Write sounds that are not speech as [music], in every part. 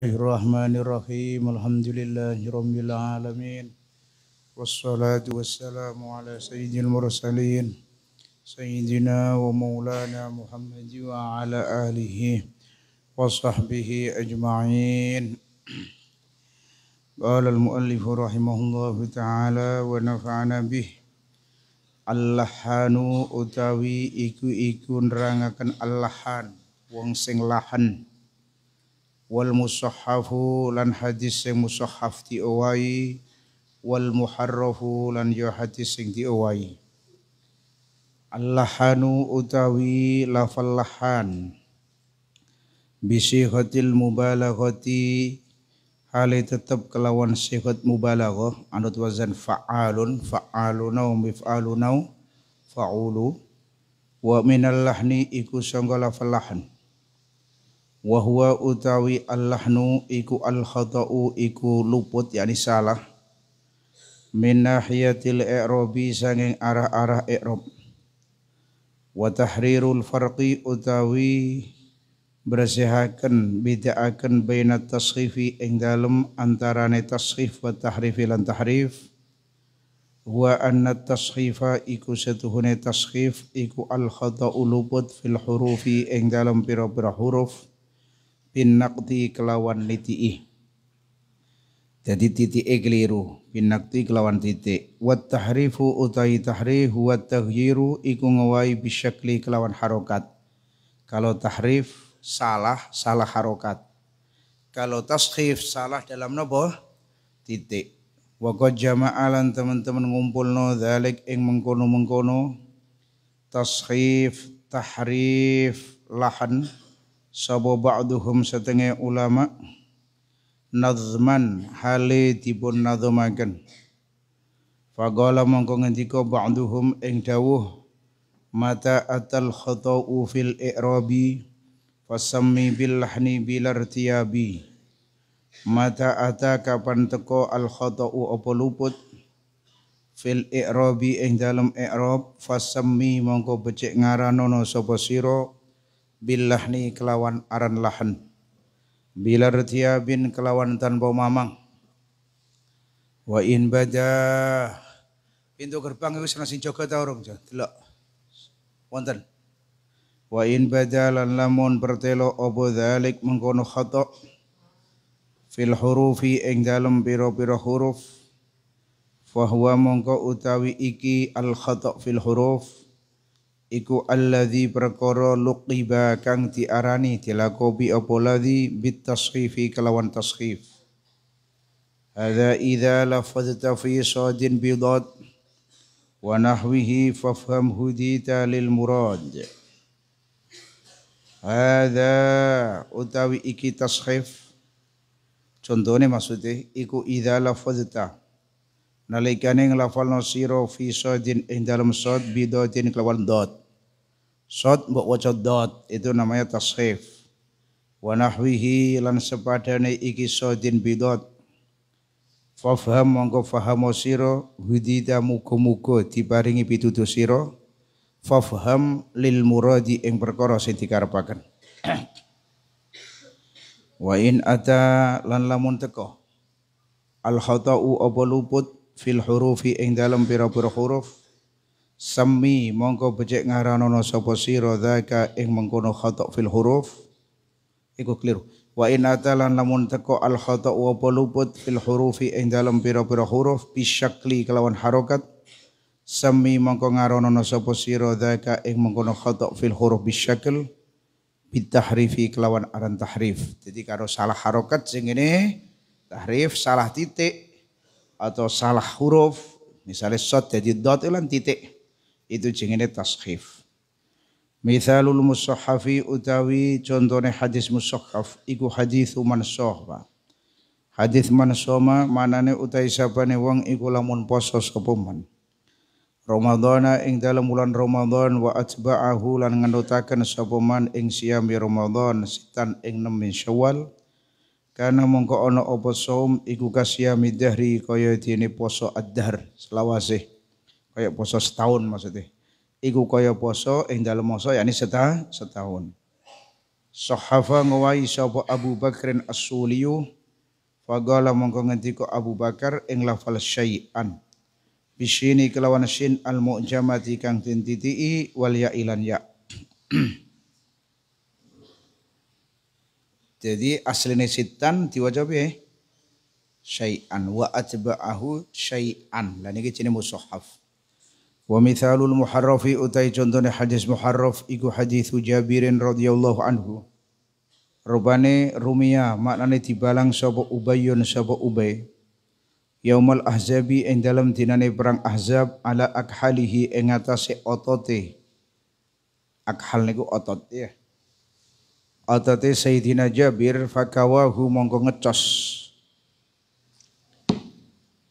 Bismillahirrahmanirrahim. Alhamdulillahirabbil alamin. Wassalatu wassalamu ala sayyidil mursalin sayyidina wa maulana Muhammad wa ala alihi wa sahbihi ajma'in. Qala al-muallif rahimahullah taala wa nafa'ana bih. Allahanu utawi iku iku nerangaken Allahan wong sing wal musahhafu lan hadis sing musahhaf diowai wal muharrafu lan yo ya hadis sing diowai Allahanu utawi lafal lahan bisihatil mubalaghati hale tetep kelawan sihat mubalaghah anut wazan fa'alun fa'aluna mif'aluna fa'ulu wa minal lahni iku sangga lafal wa huwa utawi allahnu iku al khata'u iku luput yakni salah min nahiyatil i'rabi sanging arah-arah i'rab wa tahrirul farqi utawi bersihaken bidaaken baina tasrifi ing dalem antarane tasrif wa tahrifi lan tahrif wa anna tasrifa iku setuhune tasrif iku al khata'u luput fil hurufi ing dalem pira-pira huruf bin naqdi kelawan niti'i jadi titik'e keliru bin naqdi kelawan titik wat tahrifu utai tahrif wa taghyiru iku ngawai bisyakli kelawan harokat kalau tahrif salah salah harokat kalau tasrif salah dalam nopo titik wa qad jama'alan teman-teman no dalik ing mengkono-mengkono Tasrif, tahrif lahan sapa ba'duhum setengah ulama nazman hale dipun makan. faqala mongko ngendika ba'duhum ing dawuh mata atal khata'u fil i'rabi fasammi bil lahni bil tiabi. mata ata kapan teko al khata'u apa luput fil i'rabi ing dalam i'rab fasammi mongko becik ngaranono sapa sira billahni kelawan aran lahan bila bin kelawan tanpa mamang wa in bada pintu gerbang itu senang sing jaga ta urung delok wonten wa in bada lan lamun pertelo apa dzalik mengkono khata fil hurufi ing dalem pira-pira huruf fahuwa mongko utawi iki al khata fil huruf iku alladzi perkara luqiba kang diarani dilakobi apa ladzi bitasqifi kelawan tasqif hadza idza lafadzta fi sadin bidat wa nahwihi fafham hudita lil murad hadza utawi iki tasqif contohnya maksudnya iku idza lafadzta nalikane nglafal nasiro fi sadin ing dalem sad bidatin kelawan dot Sod mbok waca dot itu namanya tasrif. Wa nahwihi lan sepadane iki sodin bidot. Faham mongko fahamo sira hudida muga-muga diparingi pituduh sira. Fafham lil muradi ing perkara sing dikarepaken. [clears throat] Wa in ata lan lamun teko al khata'u apa luput fil hurufi ing dalem pira-pira huruf Sami mongko becik ngaranono sapa sira dzaka ing mengkono khata fil huruf iku keliru. Wa in atalan lamun teko al khata wa luput fil hurufi ing dalem pira-pira huruf bisyakli kelawan harokat Sami mongko ngaronono sapa sira dzaka ing mengkono khata fil huruf bisyakl bitahrifi kelawan aran tahrif. Jadi kalau salah harokat sing ini tahrif salah titik atau salah huruf misalnya sot jadi dot lan titik itu jenenge tashif. misalul mushahafi utawi contohnya hadis mushahaf iku hadis man sohba. Hadis man soma manane utai sabane wong iku lamun poso sapa man. Ramadhana ing dalam bulan Ramadhan wa atba'ahu lan ngenutaken sapa man ing siyami Ramadhan sitan ing nem Syawal karena mongko ono apa saum iku kasiyami dahri kaya dene poso ad-dahr selawase Kayak poso setahun maksudnya. Iku kaya poso ing dalem ya yakni seta, setahun. Sahafa ngawai sapa Abu Bakrin As-Suliyu fagala mongko ngendika Abu Bakar ing lafal syai'an. Bisini kelawan sin al-mu'jamati kang tintiti wal ya ilan ya. [clears throat] Jadi asline sitan diwaca ya, piye? Syai'an wa atba'ahu syai'an. Lah niki jenenge mushaf. Wa mithalul muharrafi utai contohnya hadis muharraf iku hadis Jabirin radhiyallahu anhu. Rubane rumia maknane dibalang sapa Ubayyun sapa Ubay. Yaumal Ahzabi ing dalam dinane perang Ahzab ala akhalihi ing atase otote. Akhal niku otot ya. Otote Sayyidina Jabir fakawahu mongko ngecos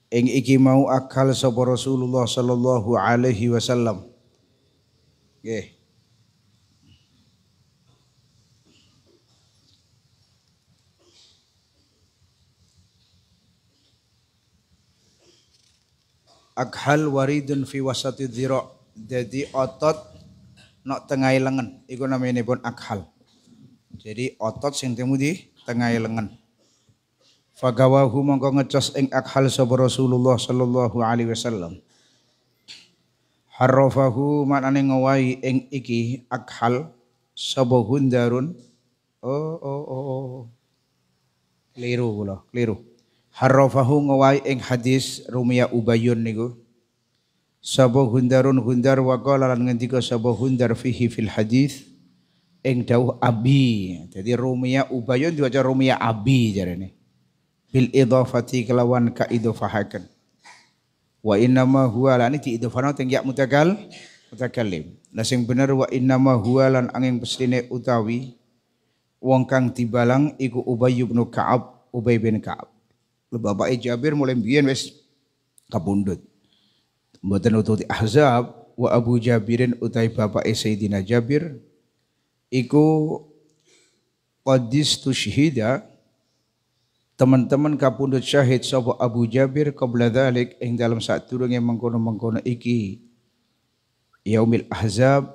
ing iki mau akal sapa Rasulullah sallallahu alaihi wasallam. Nggih. Akhal waridun fi wasati dhira. Jadi otot nok tengahi lengan. Iku namanya pun akhal. Jadi otot sing temu di tengah lengan. Fagawahu mongko ngecos ing akhal sapa Rasulullah sallallahu alaihi wasallam. Harrafahu manane ngowahi ing iki akhal sapa hundarun. Oh oh oh. oh. Keliru kula, keliru. Harrafahu ngowahi ing hadis Rumia ubayun niku. Sapa hundarun hundar wa qala lan ngendika sapa hundar fihi fil hadis ing dawuh abi. Jadi Rumia ubayun diwaca Rumia abi jarene bil idhafati kelawan ka idhafahaken wa innama huwa lan di idhafana teng yak mutakal mutakallim la sing bener wa inama huwa lan angin pesine utawi wong kang dibalang iku Ubay bin Ka'ab Ubay bin Ka'ab bapake Jabir mulai biyen wis kabundut mboten ututi Ahzab wa Abu Jabirin utai bapake Sayyidina Jabir iku qadis tushhida teman-teman kapundut syahid sapa Abu Jabir qabla dzalik ing dalam saat yang mengkono-mengkono iki yaumil ahzab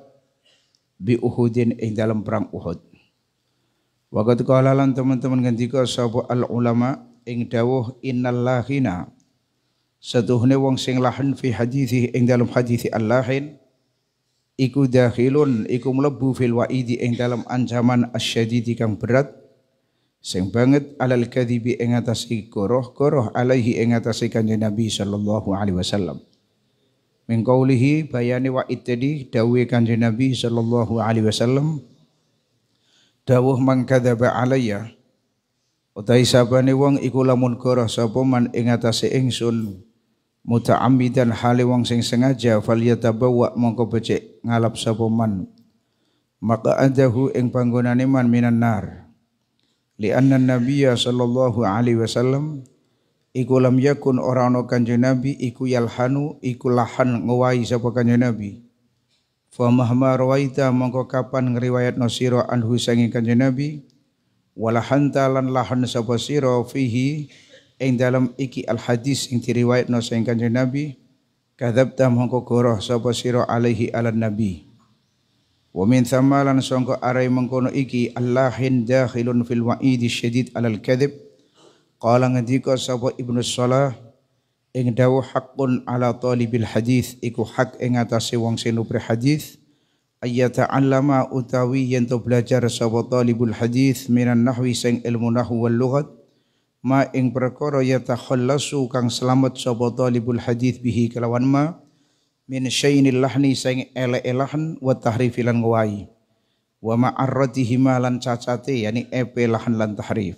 bi Uhudin ing dalam perang Uhud wa qad teman-teman ngendika sapa al ulama ing dawuh innal lahina satuhne wong sing lahan fi hadithi ing dalam hadithi al lahin iku dakhilun iku mlebu fil waidi ing dalam ancaman asyadidi kang berat sing banget alal kadhibi ing atase goroh-goroh alaihi ing atase kanjeng Nabi sallallahu alaihi wasallam. Min qaulihi bayani wa ittadi dawuh kanjeng Nabi sallallahu alaihi wasallam dawuh man kadzaba alayya utahe sabane wong iku lamun goroh sapa man ing atase ingsun muta'ammidan hale wong sing sengaja falyatabawwa mongko becik ngalap sapa man maka adahu ing panggonane man minan nar li'anna nabiyya sallallahu alaihi wasallam iku lam yakun ora ana kanjeng nabi iku yalhanu iku lahan ngewahi sapa kanjeng nabi fa mahma rawaita mongko kapan ngriwayat sira anhu sangi kanjeng nabi wala hantalan lahan sapa sira fihi ing dalam iki al hadis ing diriwayatno sangi kanjeng nabi kadzabta mongko goroh sapa sira alaihi alan nabi Wa min thamma lan arai mengkono iki Allahin dakhilun fil wa'idi syadid alal kadhib. Qala ngendika sapa Ibnu Salah ing dawuh hakun ala talibil hadis iku hak ing atase wong sing nupri hadis ayyata allama utawi yen to belajar sapa talibul hadis minan nahwi sing ilmu nahwu wal lughat ma ing perkara yatakhallasu kang selamat sapa talibul hadis bihi kelawan ma min syainil lahni sing elek-elahan wa tahrifilan ngwai wa ma'arratihi lan cacate yani epe lahan lan tahrif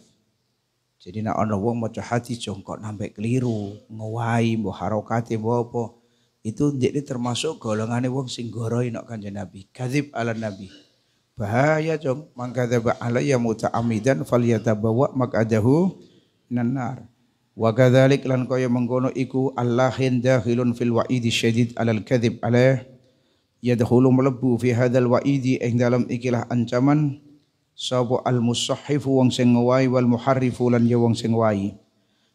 jadi nak ana wong maca hati jongkok nambah keliru ngwai mbok harokate mbok apa itu jadi termasuk golongan wong sing goroi nak kanjeng Nabi kadzib ala Nabi bahaya jong mangkadzaba alayya muta'ammidan falyatabawa maq'adahu nanar Wa kadzalik lan kaya mengkono iku Allahin dakhilun fil wa'idi syadid alal kadzib alaih yadkhulu melebu fi hadzal wa'idi ing dalam ikilah ancaman sapa al musahhifu wong sing wal muharrifu lan ya wong sing ngwahi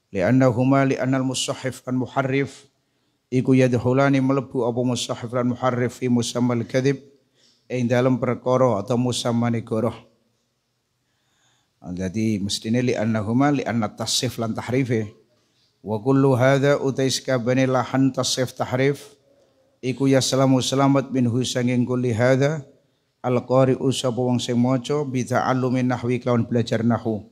li annal musahhif kan muharrif iku yadkhulani melebu apa musahhif lan muharrif fi musammal kadzib ing dalam perkara atau musammani goroh jadi mestine li annahuma li anna tasif lan tahrife. Wa kullu hadza utais kabani lahan tasif tahrif iku yaslamu selamat min husangin kulli hadza al qari'u sapa wong sing maca bi nahwi belajar nahu.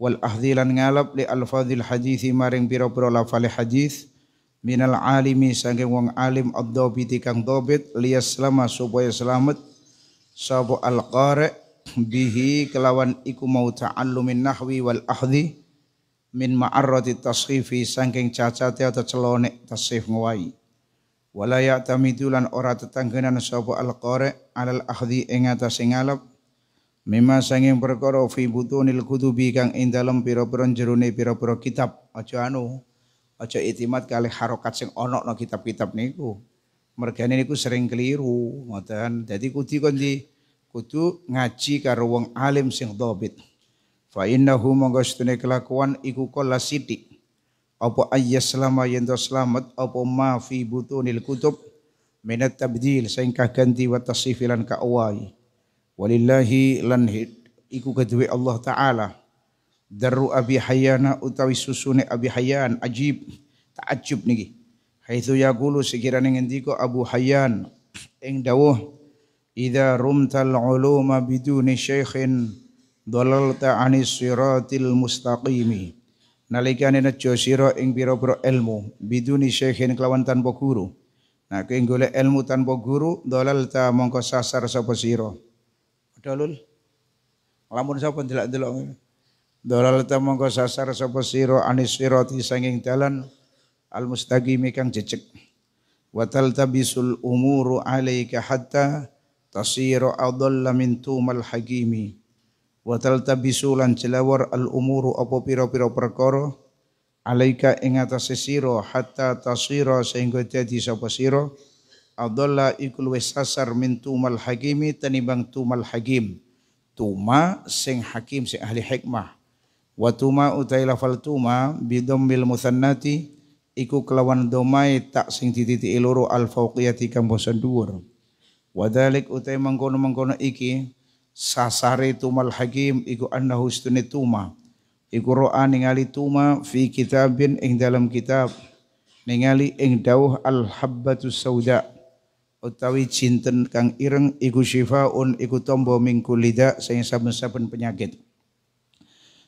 Wal ahdilan ngalap li alfadhil hadithi maring pira-pira lafale hadis minal alimi saking wong alim ad kang dhabit liyas lama supaya selamat sabu al-qari' bihi kelawan iku mau ta'allumin nahwi wal ahdi min ma'arrati tasrifi sangking cacate atau celonek tasrif ngwai wala ya'tamidu lan ora tetanggenan sapa al-qari alal ahdi ing atas ngalap mimma sanging perkara fi butunil kutubi kang ing dalem pira-pira jerone pira kitab aja anu aja itimat kali harokat sing onok no kitab-kitab niku mergane niku sering keliru ngoten jadi kudu kon di kudu ngaji karo wong alim sing dhabit fa innahu monggo setune kelakuan iku kala sithik apa aja selama yen selamat apa ma fi butunil kutub minat tabdil sing ganti wa tasfilan ka awai walillahi lan iku kedue Allah taala daru abi hayana utawi susune abi hayan ajib takjub niki haitsu yaqulu sekirane ngendika abu hayan. ing dawuh Idza rumtal uluma biduni syekhin dhalalta anis siratil mustaqimi. Nalikane nejo sira ing pira-pira ilmu biduni syekhin kelawan tanpa guru. Nah, kowe golek ilmu tanpa guru mongko sasar sapa sira. Dalul. Lamun sapa delok-delok. ta mongko sasar sapa sira anis sirati sanging dalan al mustaqimi kang jejeg. Watal tabisul umuru alaika hatta tasiru adalla min tumal hakimi wa taltabisu lan celawar al umuru apa pira-pira perkara alaika ing atase sira hatta tasira sehingga dadi sapa sira adalla ikul wis sasar min tumal hakimi malhagim. tumal hakim tuma sing hakim sing ahli hikmah wa tuma utai lafal tuma bidammil musannati iku kelawan domai tak sing dititiki loro al fauqiyati kang basa dhuwur Wadalik utai mengkono-mengkono iki sasare tumal hakim iku annahu stune tuma. Iku ro'a ningali tuma fi kitabin ing dalam kitab. Ningali ing dawuh al habbatu sauda. Utawi cinten kang ireng iku syifaun iku tombo mingku lidak sing saben-saben penyakit.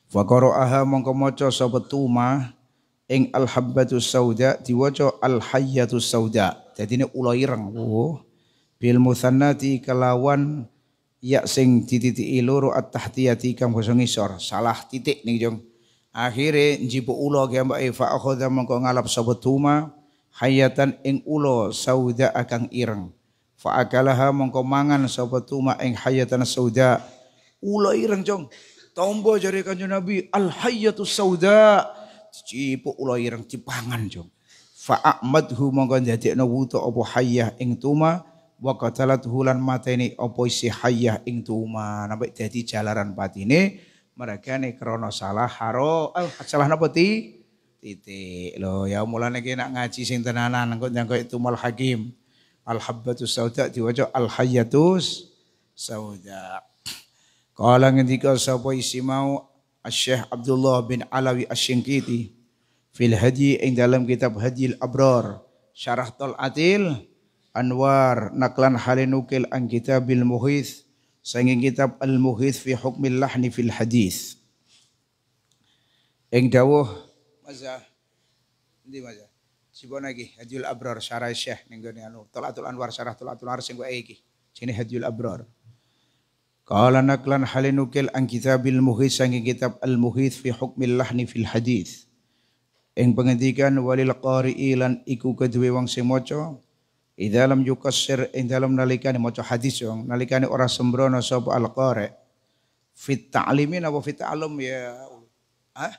Wa aha mongko maca sapa tuma ing al habbatu sauda diwaca al hayyatu sauda. Jadi ne ula ireng. Oh bil musannati kelawan ya sing dititiki iluru at tahtiyati kang kosong isor salah titik nih jong akhire njipuk ulo ge mbake fa akhadha mengko ngalap sapa tuma hayatan ing ulo sauda akang ireng fa akalaha mengko mangan sapa tuma ing hayatan sauda ulo ireng jong tombo jare kanjeng nabi al hayatu sauda cipu ulo ireng cipangan jong fa amadhu mongko dadekno wuta apa hayah ing tuma wa qatalat hulan mateni opo isi hayyah ing tuma nabe dadi jalaran patine mereka nih krono salah haro eh salah napa ti titik lo ya mulane ki nak ngaji sing tenanan kok nyangko mal hakim al habbatu sauda diwaca al hayyatus sauda kala ngendika sapa isi mau Syekh Abdullah bin Alawi asy fil hadi ing dalam kitab Hadil Abrar Syarah tol Atil Anwar naklan halinukil an kitabil muhith sanging kitab al muhith fi hukmil lahni fil hadis ing dawuh mazah ndi mazah sipun lagi. hadul abrar syarah syekh ning gone anu talatul anwar syarah talatul anwar sing wae iki jenenge hadjul abrar Qala naklan halinukil an kitabil muhith sanging kitab al muhith fi hukmil lahni fil hadis ing pengendikan walil qari'i lan iku kedue wong sing maca Idalam yukasir idalam nalikani maca hadis yang nalikani orang sembrono sapa al fita Fit ta'limin apa fit ya ah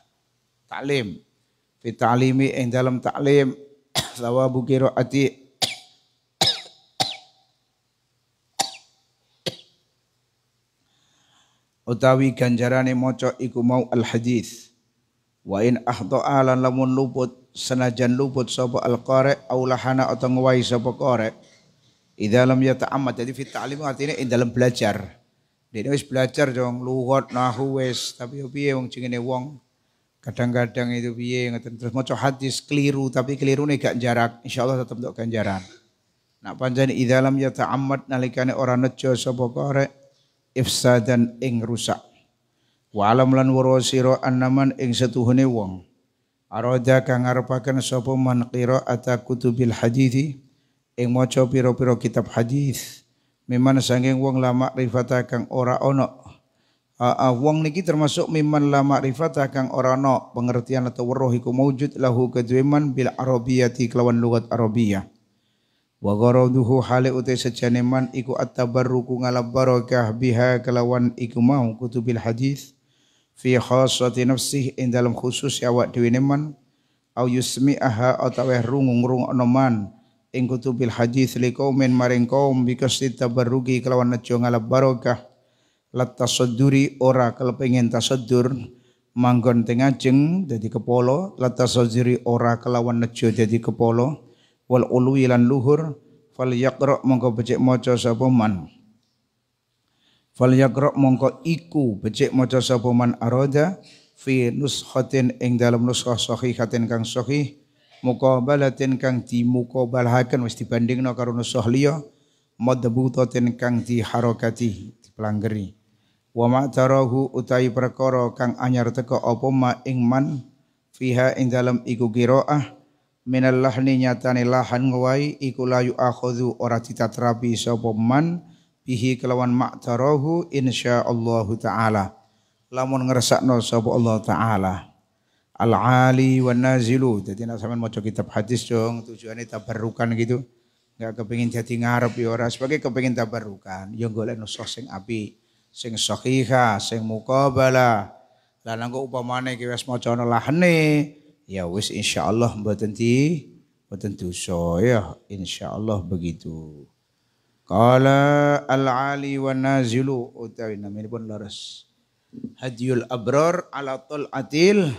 ta'lim. Fit ta'limi ing dalam ta'lim [coughs] thawabu qiraati [coughs] utawi ganjarane maca iku mau al-hadis. Wa in ahdha'a lan lamun luput senajan luput sapa al-qari aulahana atau ngwai sapa qari idza lam yata'ammad jadi fit ta'lim artinya ing dalam belajar dia wis belajar dong luhut nahu wis tapi yo piye wong jenenge wong kadang-kadang itu piye ngoten terus maca hadis keliru tapi kelirune gak jarak insyaallah tetap untuk ganjaran nak panjang di dalam ya ta'ammad nalikane ora nejo sapa ifsa dan ing rusak wa alam lan warasira annaman ing setuhune wong aroda kang ngarepaken sapa man qira'ata kutubil hadithi ing maca pira-pira kitab hadis miman sanging wong lama rifata kang ora ono uh, uh, wong niki termasuk miman lama rifata kang ora ono pengertian atau weruh iku maujud lahu kadweman bil arabiyati kelawan lugat arabiyah wa gharaduhu hale uta sejane man iku at-tabarruku ngalab barakah biha kelawan iku mau kutubil hadis fi khassati nafsih ing dalam khusus ya awak dhewe man au atau eh rungung-rungokno man ing kutubil hadis li qaumin maring kaum bikasti berugi kelawan nejo ngalap barokah lat tasadduri ora pengen tasaddur manggon tengah ajeng jadi kepolo lat tasadduri ora kelawan nejo jadi kepolo wal ulu ilan luhur fal yakro mongko becek maca sapa Fal yaqra mongko iku becik maca sapa man arada fi nuskhatin ing dalam nuskah sahihatin kang sahih muqabalatin kang dimukabalahaken wis dibandingno karo nuskah liya madbutatin kang diharakati dipelanggeri wa ma tarahu utai perkara kang anyar teko apa ma ing man fiha ing dalam iku qiraah menelah lahni nyatane lahan ngwai iku layu akhudhu ora ditatrapi sapa man bihi kelawan maktarahu insyaallah taala lamun ngersakno sapa Allah taala al ali wan nazilu dadi nek sampean maca kitab hadis dong tujuannya tabarukan gitu enggak kepengin jadi ngarep ya ora sebagai kepengin tabarukan ya golek nusuh sing api sing sahiha sing muqabala lan engko upamane ki wis maca ana lahene ya wis insyaallah mboten di mboten dosa ya insyaallah begitu Qala al-ali wa nazilu utawi pun leres. Hadiyul abrar ala atil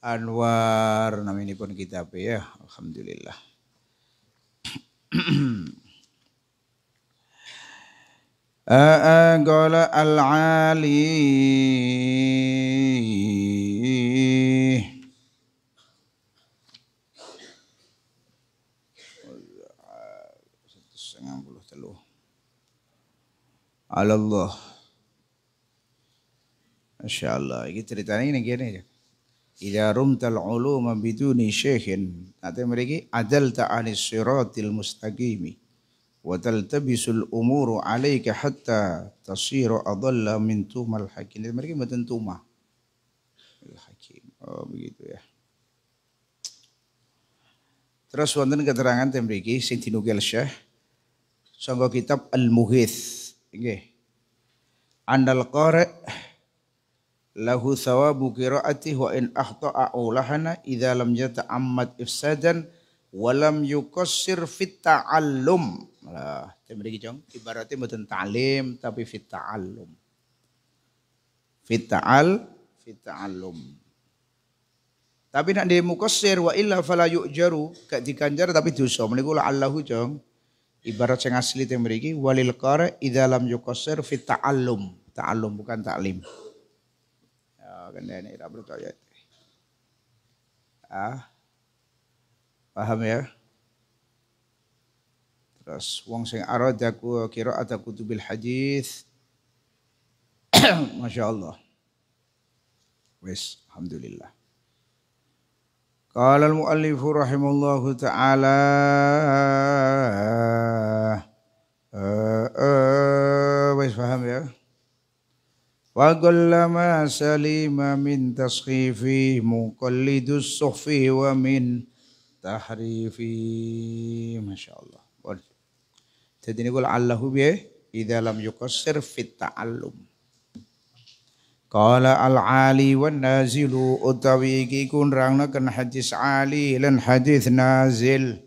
Anwar pun kitab ya. Alhamdulillah. [clears throat] Qala al-ali Allah. Masya Allah. Ini ceritanya ini gini aja. Ida rumtal uluma biduni syekhin. Nanti mereka adalta anis siratil mustaqimi. Wa taltabisul umuru alaika hatta tasiru adalla min tumal hakim. Jadi mereka buatan tumah. Hakim. Oh begitu ya. Terus wonten keterangan tembriki sing dinukil Syekh sangka kitab Al-Mughith. Nggih. Andal qari lahu sawabu qiraati wa in akhta'a aw lahana idza lam yata'ammad ifsadan wa lam yuqassir fit ta'allum. Lah, temri jong ibaratnya mboten ta'lim tapi fit ta'allum. Fit ta'al fit ta'allum. Tapi nak dia mukassir wa illa fala yu'jaru gak diganjar tapi dosa. Meniku Allahu jong ibarat sing asli temri iki walil qari idza lam yuqassir fit ta'allum. Ta'alum bukan taklim. Ya, kendane tak percaya. Ah. Paham ya? Terus wong sing arada ku qiraat kutubil hadis. [coughs] Masya Allah. Wes, alhamdulillah. Qala al-muallif rahimallahu taala uh, eh, uh, eh, wes paham ya? وقلما سليم من تسخيفي مقلد الصحفي ومن تحريفي ما شاء الله jadi ini kalau Allah hubi di dalam yukasir fit ta'allum. Kala al-ali wa nazilu utawi kikun rangna kan hadis ali lan hadis nazil.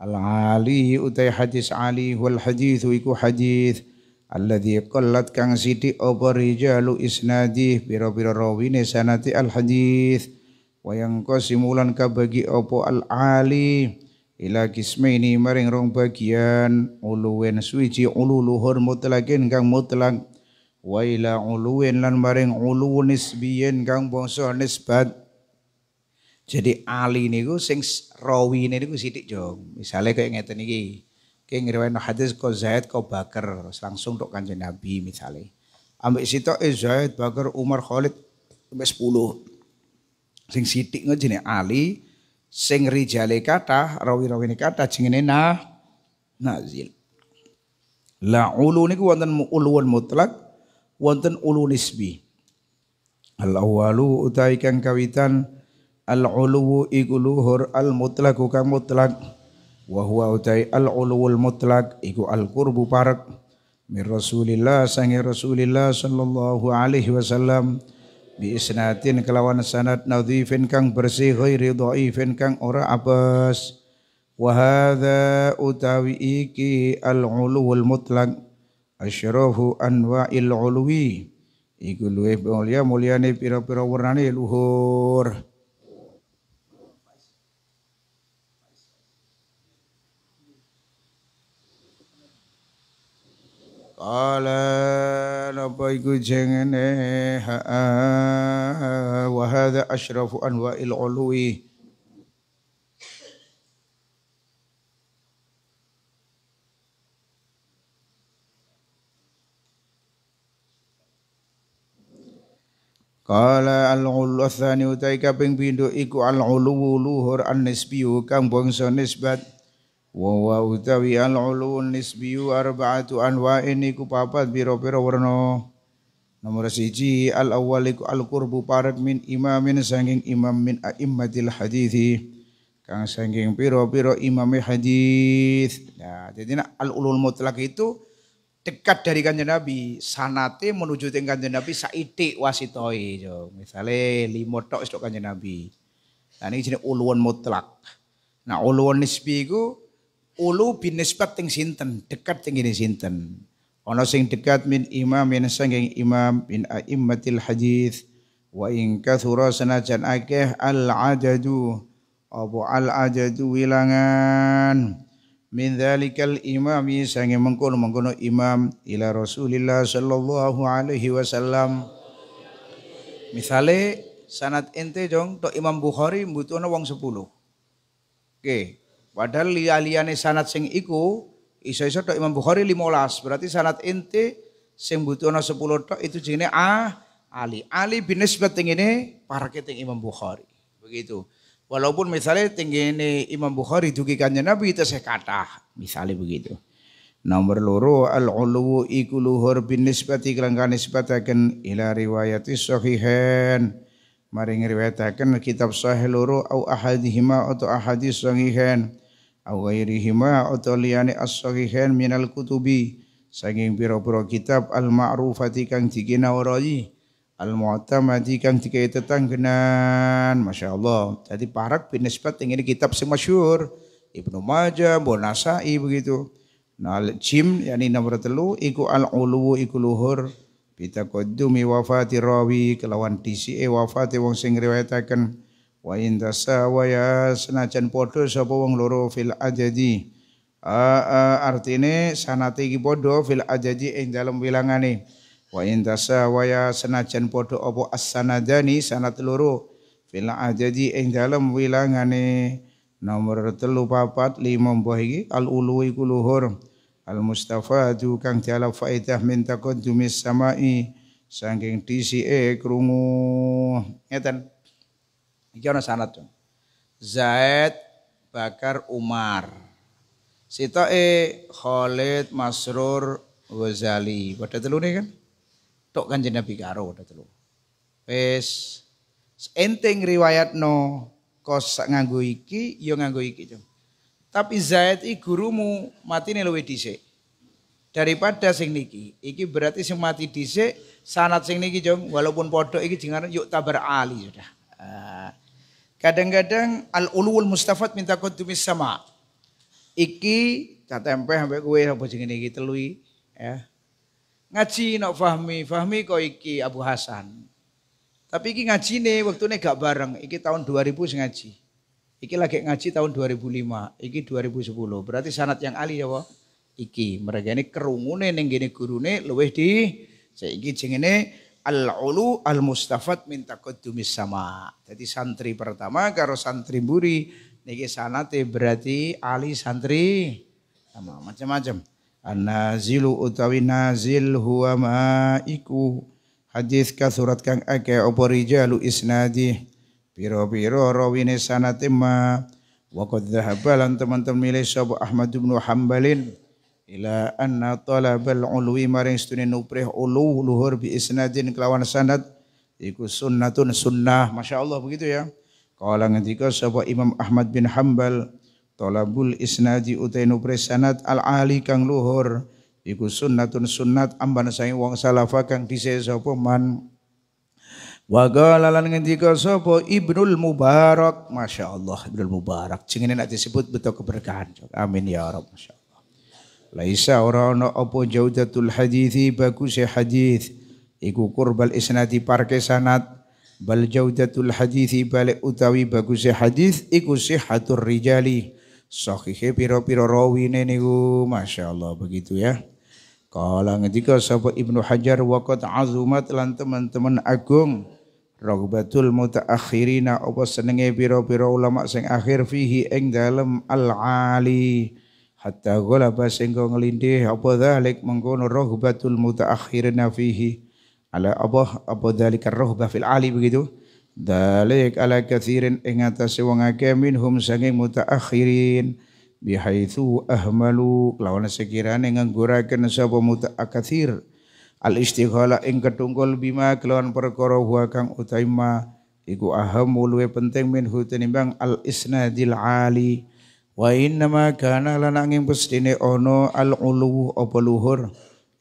Al-ali utai hadis ali wal hadithu iku hadith alladzi qallat kang sithik apa rijalu biro-biro pira rawine sanati al hadis wa yang qasimulan kabagi apa al ali ila kismaini maring rong bagian uluwen suci ulu luhur mutlakin kang mutlak wa ila uluwen lan maring ulu nisbiyen kang bangsa nisbat jadi ali niku sing rawine niku sithik jong misale kaya ngeten iki ki ngriwayatno hadis kau Zaid kau Bakar langsung tok Kanjeng Nabi misalnya. Ambek sitok eh, Zaid Bakar Umar Khalid sampai 10. Sing sithik jenenge Ali, sing rijale kata rawi-rawine rawi kata jenenge nah nazil. La'ulu niku wonten ulun mutlak, wonten ulu nisbi. al walu utaikan kang kawitan al-ulu iku luhur al-mutlaq kang mutlak wa huwa utai al ulul mutlak iku al qurbu parek mir rasulillah sangi rasulillah sallallahu alaihi wasallam bi isnatin kelawan sanad nadhifin kang bersih ghairi dhaifin kang ora abas wa hadza utawi iki al ulul mutlak asyrafu anwa'il ulwi iku luwih mulia mulyane pira-pira wernane luhur Qala napa iku jengene ha wa hadha asyrafu anwa'il ulwi Qala al-ulu tsani utai kaping pindho iku al-ulu luhur an-nisbiyu kang bangsa nisbat wa wa utawi al ulul nisbiyu arba'atu ini iku papat biro pira nomor siji al awwal al kurbu parek min imamin sanging imam min a'immatil hadithi kang sanging pira-pira imamih hadith. nah jadi al ulul mutlak itu dekat dari kanjeng Nabi sanate menuju teng kanjeng Nabi saiti wasitoi jo misale limo tok kanjeng Nabi nah ini jenenge ulun mutlak nah ulun nisbi ulu binisbat teng sinten, dekat teng ini sinten. Ana sing dekat min imamin sanging imam min aimmatil hadis wa in kathura sanajan akeh al ajadu Abu al ajadu wilangan min dzalikal imami sanging mengkono-mengkono imam ila Rasulillah sallallahu alaihi wasallam misale sanad ente jong to Imam Bukhari butuhna wong 10 oke okay. Padahal lia-liane sanat sing iku iso-iso tok Imam Bukhari limolas berarti sanat inti sing butuh ana 10 tok itu jenenge ah Ali. Ali bin Nisbat ini keting Imam Bukhari. Begitu. Walaupun misalnya tinggi ini Imam Bukhari juga kanya Nabi itu saya kata. Misalnya begitu. Nomor loro al-ulu iku luhur bin nisbati kelangkan akan ila riwayati sahihan. Mari akan kitab sahih loro au ahadihima atau ahadis sahihan au ghairihima atau liyane as-sahihain minal kutubi sanging pira-pira kitab al-ma'rufati kang dikinawrahi al-mu'tamadi kang dikaitangkenan masyaallah jadi parak binisbat yang ini kitab sing masyhur Ibnu Majah, Bonasai begitu. Nah, jim yakni nomor telu iku al-ulu iku luhur bitakodumi wafati rawi kelawan disi e wafati wong sing riwayataken wa in waya senajan podo sapa wong loro fil ajadi uh, artine sanate iki podo fil ajadi ing dalem wilangane wa in waya senajan podo apa as-sanadani sanad loro fil ajadi ing dalem wilangane nomor telu papat lima mbah iki al ulu iku luhur al mustafadu kang jala faedah min dumis samai saking disike krungu ngeten Iki ana sanad. Zaid Bakar Umar. Sitoke Khalid Masrur Ghazali. Pada telu nih kan? Tok kanjeng Nabi karo pada telu. Wis riwayatno kos nganggo iki ya nganggo iki. Jom. Tapi Zaid i gurumu mati luwih dhisik. Daripada sing niki. Iki berarti sing mati dhisik sanat sing niki, Jong, walaupun podok iki jengar yuk tabar ali sudah. Uh, Kadang-kadang al-ulul mustafat minta kontumis sama. Iki kata empe sampai gue apa sing ini telui ya. Ngaji nak Fahmi, Fahmi kok iki Abu Hasan. Tapi iki ngaji nih waktu nih gak bareng. Iki tahun 2000 sing ngaji. Iki lagi ngaji tahun 2005, iki 2010. Berarti sanat yang ali ya Iki mereka ini kerungune ning gene gurune luwih di saiki jenenge al-ulu al-mustafat min taqaddumis sama. Jadi santri pertama karo santri buri niki sanate berarti ali santri sama macam-macam. An-nazilu utawi nazil huwa ma'iku. Hadis kasurat kang akeh apa rijalu isnadi. Piro-piro rawine sanate ma. Wa qad dhahaba lan teman-teman milih sapa Ahmad bin Hambalin ila anna talabal ulwi maring sedune nuprih ulu luhur bi isnadin kelawan sanad iku sunnatun sunnah masyaallah begitu ya qala ngendika sapa Imam Ahmad bin Hambal talabul isnadi utai nuprih sanad al ali kang luhur iku sunnatun sunnat amban saing wong salafa kang dhisik sapa man Wa qala lan ngendika sapa Ibnul Mubarak, masyaallah Ibnul Mubarak. Jenenge nek disebut betul keberkahan. Amin ya rabb, masyaallah. Laisa ora ana apa jaudatul hadithi baguse ya hadith iku kurbal isnadi parke sanad bal jaudatul hadithi balik utawi baguse ya hadith iku hatur rijali sahihe piro pira rawine niku masyaallah begitu ya Kala ngendika sapa Ibnu Hajar wa azumat lan teman-teman agung muta mutaakhirina apa senenge piro-piro ulama sing akhir fihi ing dalem al ali hatta ghalaba sehingga ngelindih apa roh mengkono rohbatul akhirin fihi ala apa apa roh rohbah fil ali begitu dalek ala kathirin ing atase wong akeh minhum sanging mutaakhirin bihaitsu ahmalu lawan sekirane ngangguraken sapa akathir al istighala ing bima kelawan perkara wa kang utaima iku aham luwe penting min tinimbang al isnadil ali Wa inna ma kana lan angin pestine ono al ulu apa luhur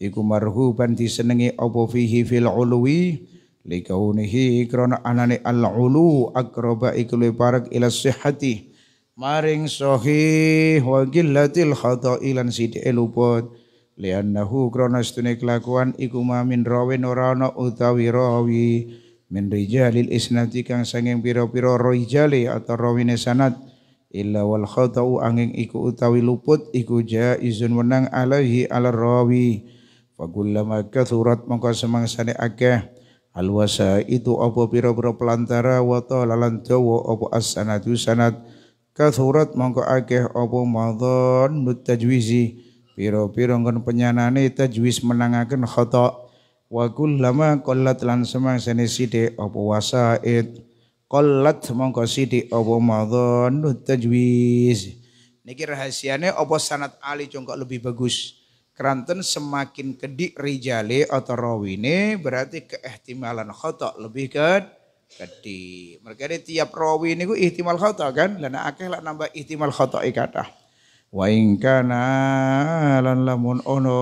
iku marhuban disenengi apa fihi fil uluwi likaunihi krana anane al ulu akraba iku parak ila sihhati maring sahih wa gillatil khata'i lan sidhe luput liannahu krana stune kelakuan iku mamin rawin ora ana utawi rawi min rijalil isnati kang sanging pira-pira rijali atau rawine sanad illa wal khata'u angin iku utawi luput iku jaizun menang alaihi ala rawi fa kullama kathurat mongko semangsane akeh alwasa itu apa pira-pira pelantara wa talalan dawa apa as-sanadu sanad kathurat mongko akeh apa madhon mutajwizi pira-pira nggon penyanane tajwis menangaken khata' wa kullama qallat lan semangsane sithik apa wasaid Qalat mongko sithik apa madhon tajwiz. Niki rahasiane obo sanat ali congkok lebih bagus. Keranten semakin kedik rijale atau rawine berarti keihtimalan khotok lebih ke Keti. Mereka ini tiap rawi ini gue ihtimal khotok kan. dan akhir lah nambah ihtimal khotok ikatah. Wa ingkana lan lamun ono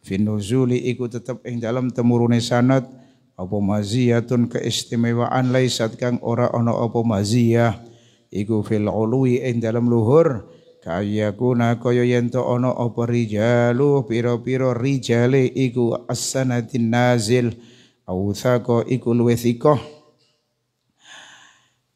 finuzuli iku tetep ing dalam temurune sanat apa maziyatun keistimewaan laisat kang ora ana apa maziyah iku fil ulwi ing dalam luhur Kaya kaya koyo yento ana apa rijalu pira-pira rijale iku asana sanatin nazil awthaqo iku luwih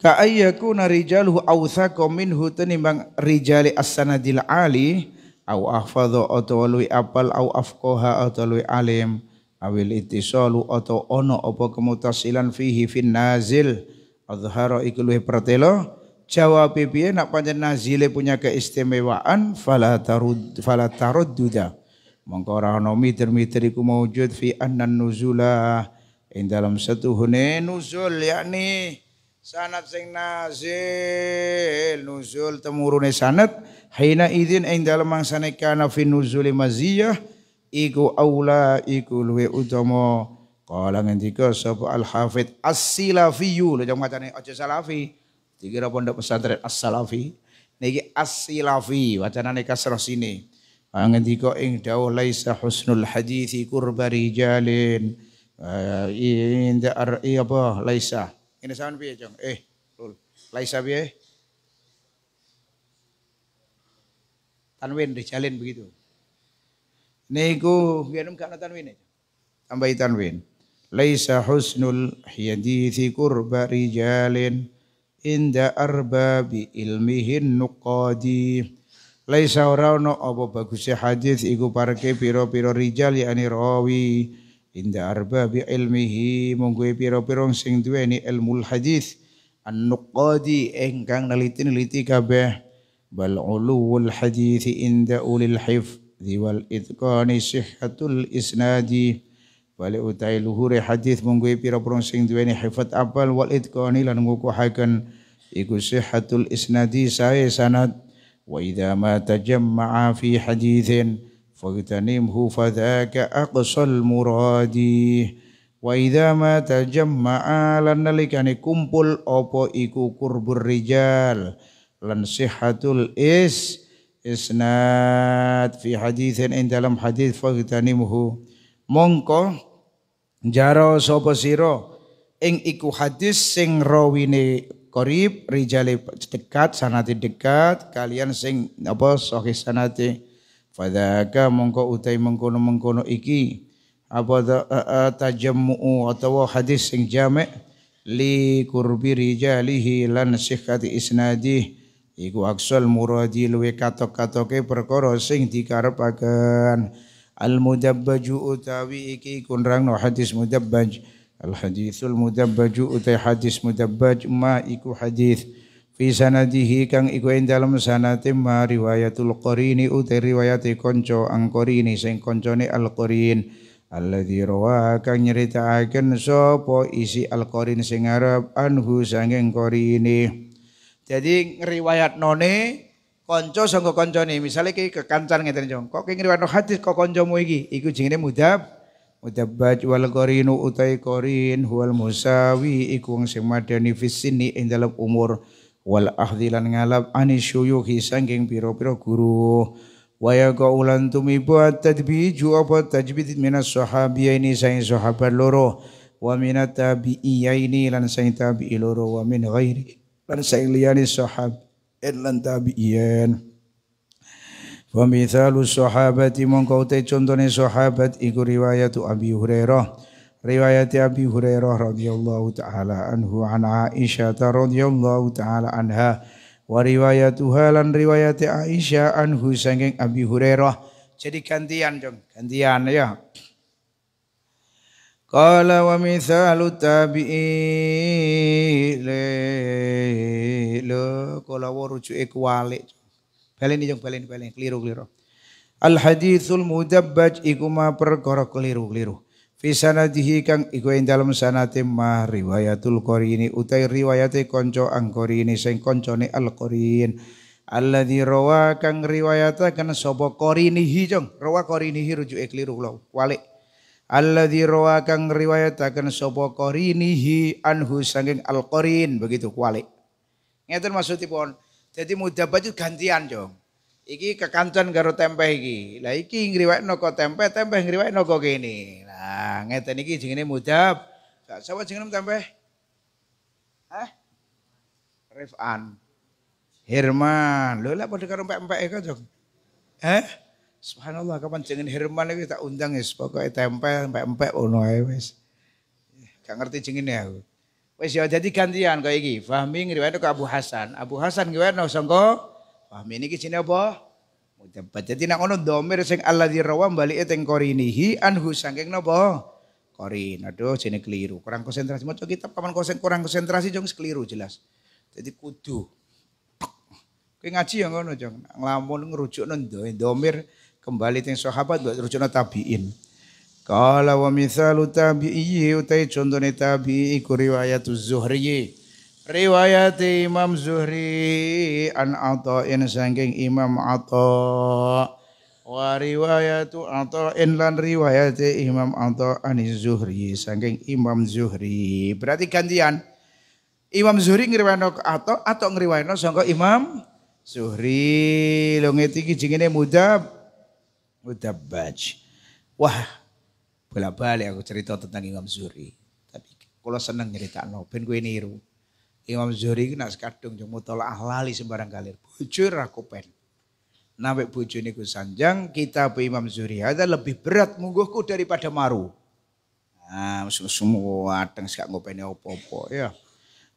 Kaya kuna rijalu rijaluhu awthaqo minhu tenimbang rijale asana sanadil ali au ahfadhu atau luwi apal au afkoha atau luwi alim awil ittisalu atau ono apa kemutasilan fihi fin nazil azhara iku luwih pertelo jawab piye nak pancen nazile punya keistimewaan fala tarud fala tarudduda mongko ora ono mitir-mitir iku maujud fi annan nuzula ing dalam setuhune nuzul yakni sanad sing nazil nuzul temurune sanad hina idin ing dalam mangsane kana fi nuzuli maziyah iku aula iku luwe utama kala ngendika sapa al hafid as-silafiyyu lho jam macane aja salafi dikira pondok pesantren as-salafi niki as-silafi wacanane kasrah sini ngendika ing dawuh laisa husnul hadithi kurba rijalin inda ar apa laisa ini sampean piye jong eh laisa piye tanwin dijalin begitu niku nggih gak tanwin. Tambahi tanwin. Laisa husnul hadithi kurba rijalin inda arbabi ilmihin nuqadi. Laisa ora ono apa bagusnya hadis iku parke pira-pira rijal yakni rawi inda arbabi ilmihi monggo pira-pira sing duweni ilmu hadis an-nuqadi engkang naliti naliti kabeh bal ulul hadis inda ulil hifz hifzi wal itqani sihhatul isnadi wali utai luhure hadith mungguhi pira-pira sing duweni hifat apal wal itqani lan ngukuhaken iku sihhatul isnadi sae sanad wa idza ma tajamma'a fi hadithin fagtanimhu fadhaka aqsal muradi wa idza ma tajamma'a lan kumpul opo iku kurbur rijal lan sihhatul is isnad fi hadithin ing dalam hadis faghtanimuhu mongko jaro soposiro, sira ing iku hadis sing rawine korib rijale dekat sanati dekat kalian sing apa sahih sanate fadzaka mongko utai mengkono-mengkono iki apa eh, eh, tajammu atau hadis sing jamek li kurbi rijalihi lan sihhati isnadih iku aksal muradi luwe katok-katoke perkara sing dikarepaken al mudabbaju utawi iki no hadis mudabbaj al hadithul mudabbaju utai hadis mudabbaj ma iku hadis fi sanadihi kang iku ing dalem sanate ma riwayatul qarini utai riwayate konco ang qarini sing koncone al qarin alladzi rawa kang nyeritaaken sapa isi al qarin sing arab anhu sanging qarini jadi ngeriwayat none konco konco nih. Misalnya ki kekancan ngeten jong. Kok ngeriwayat ngriwayatno hadis kok koncomu iki? Iku jenenge mudab Mutabbaj wal korinu utai korin huwal musawi iku wong sing madani fisini ing dalam umur wal ahdilan ngalap ani syuyuhi sangking pira-pira guru ulan tumi buat at-tadbiju apa tajbid minas ini saing sahabat loro wa minat ini lan saing tabi'i loro wa min ghairi lan saing liyane sahab lan tabi'in wa mithalu sahabati mongko te contone sahabat iku riwayat Abi Hurairah riwayat Abi Hurairah radhiyallahu taala anhu an Aisyah radhiyallahu taala anha wa riwayatuha halan riwayat Aisyah anhu saking Abi Hurairah jadi gantian dong gantian ya Qala wa mithalu tabi'i le, kala wa rujuke kuwalik. Baleni jeng baleni baleni keliru-keliru. Al haditsul mudabbaj iku ma perkara keliru-keliru. Fi sanadihi kang iku ing dalem sanate ma riwayatul qarini utai riwayate kanca angkorini sing kancane al qarin. Alladzi rawa kang riwayataken sapa qarini hijong, rawa qarinihi rujuke keliru kula. Walik Alladzi rawa kang riwayataken sapa qarinihi anhu saking al-qarin begitu kualik. Ngeten maksudipun. Jadi mudah baju gantian, Jong. Iki kekancan karo tempe iki. Lah iki ngriwayatno kok tempe, tempe ngriwayatno kok kene. Nah, ngeten iki jenenge mudab. Sapa jenenge tempe? Hah? Rifan. Herman. Lho lah padha karo empek-empeke kok, Jong. Eh? Subhanallah kapan cengin Herman iki tak undang wis pokoknya tempel empek-empek ono ae wis. Gak ngerti jengene aku. Wis ya jadi gantian kaya iki. Fahmi ngriwayatno ke Abu Hasan. Abu Hasan ngriwayatno sangka Fahmi ini jenenge apa? Mujabat. Jadi nak ono domir sing di rawa balike teng korinihi anhu saking napa? Korin. Aduh jenenge keliru. Kurang konsentrasi maca kitab kapan konsen kurang konsentrasi jong keliru jelas. Jadi kudu Kowe ngaji yang ngono, Jong. Nglamun ngerujuk ndoe domir kembali teng sahabat buat rujukna tabiin. Qala wa mithalu tabi'i utai contohnya tabi'i ku riwayatu Zuhri. Riwayat Imam Zuhri an Atha'in saking Imam Atha. Wa riwayatu Atha'in lan riwayat Imam Atha an Zuhri saking Imam Zuhri. Berarti gantian. Imam Zuhri ngriwayatno atau atau ngriwayatno sangka Imam Zuhri. Lho ngeti iki jenenge Mudabbaj. Wah, bolak-balik aku cerita tentang Imam Zuri. Tapi kalau seneng cerita no, ben gue niru. Imam Zuri kena sekadung jeng mutolak lali sembarang kalir. Bujur aku pen. Nabi buju niku sanjang, kita bu Imam Zuri ada lebih berat mungguhku daripada maru. Nah, semua ateng sekak ngopeni opo-opo ya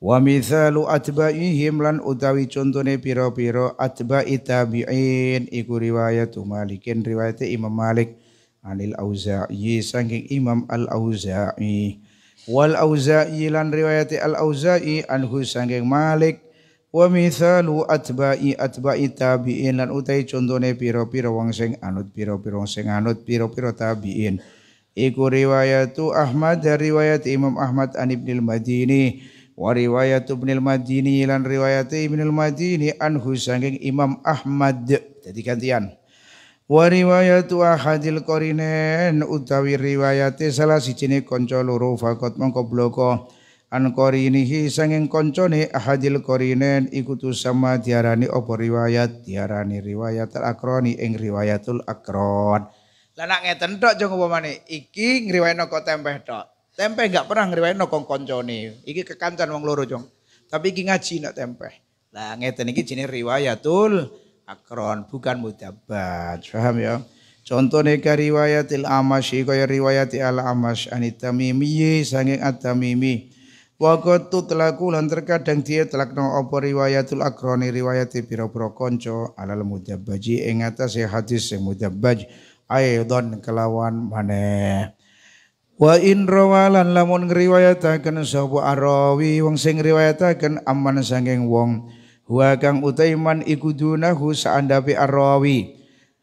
wa mithalu atba'ihim lan utawi contone pira-pira atba'i tabi'in iku riwayat Malikin riwayat Imam Malik anil Auza'i saking Imam Al Auza'i wal Auza'i lan riwayat Al Auza'i anhu saking Malik wa mithalu atba'i atba'i tabi'in lan utai contone piro-piro wong sing anut piro-piro wong sing anut piro pira tabi'in iku riwayatu Ahmad dari riwayat Imam Ahmad Anip Ibnil wa riwayat Ibnu Madini lan riwayat Ibnu Madini anhu sanging Imam Ahmad jadi gantian wa riwayatu ahadil qarinain utawi riwayate salah sijine kanca loro fakot mongko bloko an qarinihi sanging kancane ahadil qarinain iku tu sama diarani apa riwayat diarani riwayat al-akroni ing riwayatul akron Lanang nak ngeten tok jeng upamane iki ngriwayatno kok tempeh tok Tempe nggak pernah ngriwayatno kong nih, Iki kekancan wong loro, Jong. Tapi iki ngaji nak tempe. Lah ngeten iki jenenge riwayatul akron, bukan mudabat. Paham ya? Contohnya ke riwayatil amashi kaya riwayati al amash mimi, sanging atamimi. Wa qattu telaku lan terkadang dia telakno opo riwayatul akroni riwayati pira pro konco alal mudabbaji ing atase hadis sing Ayo don kelawan maneh. Wa in rawalan lamun ngriwayataken sapa arawi wong sing ngriwayataken aman sanging wong wa kang utaiman iku dunahu andape arawi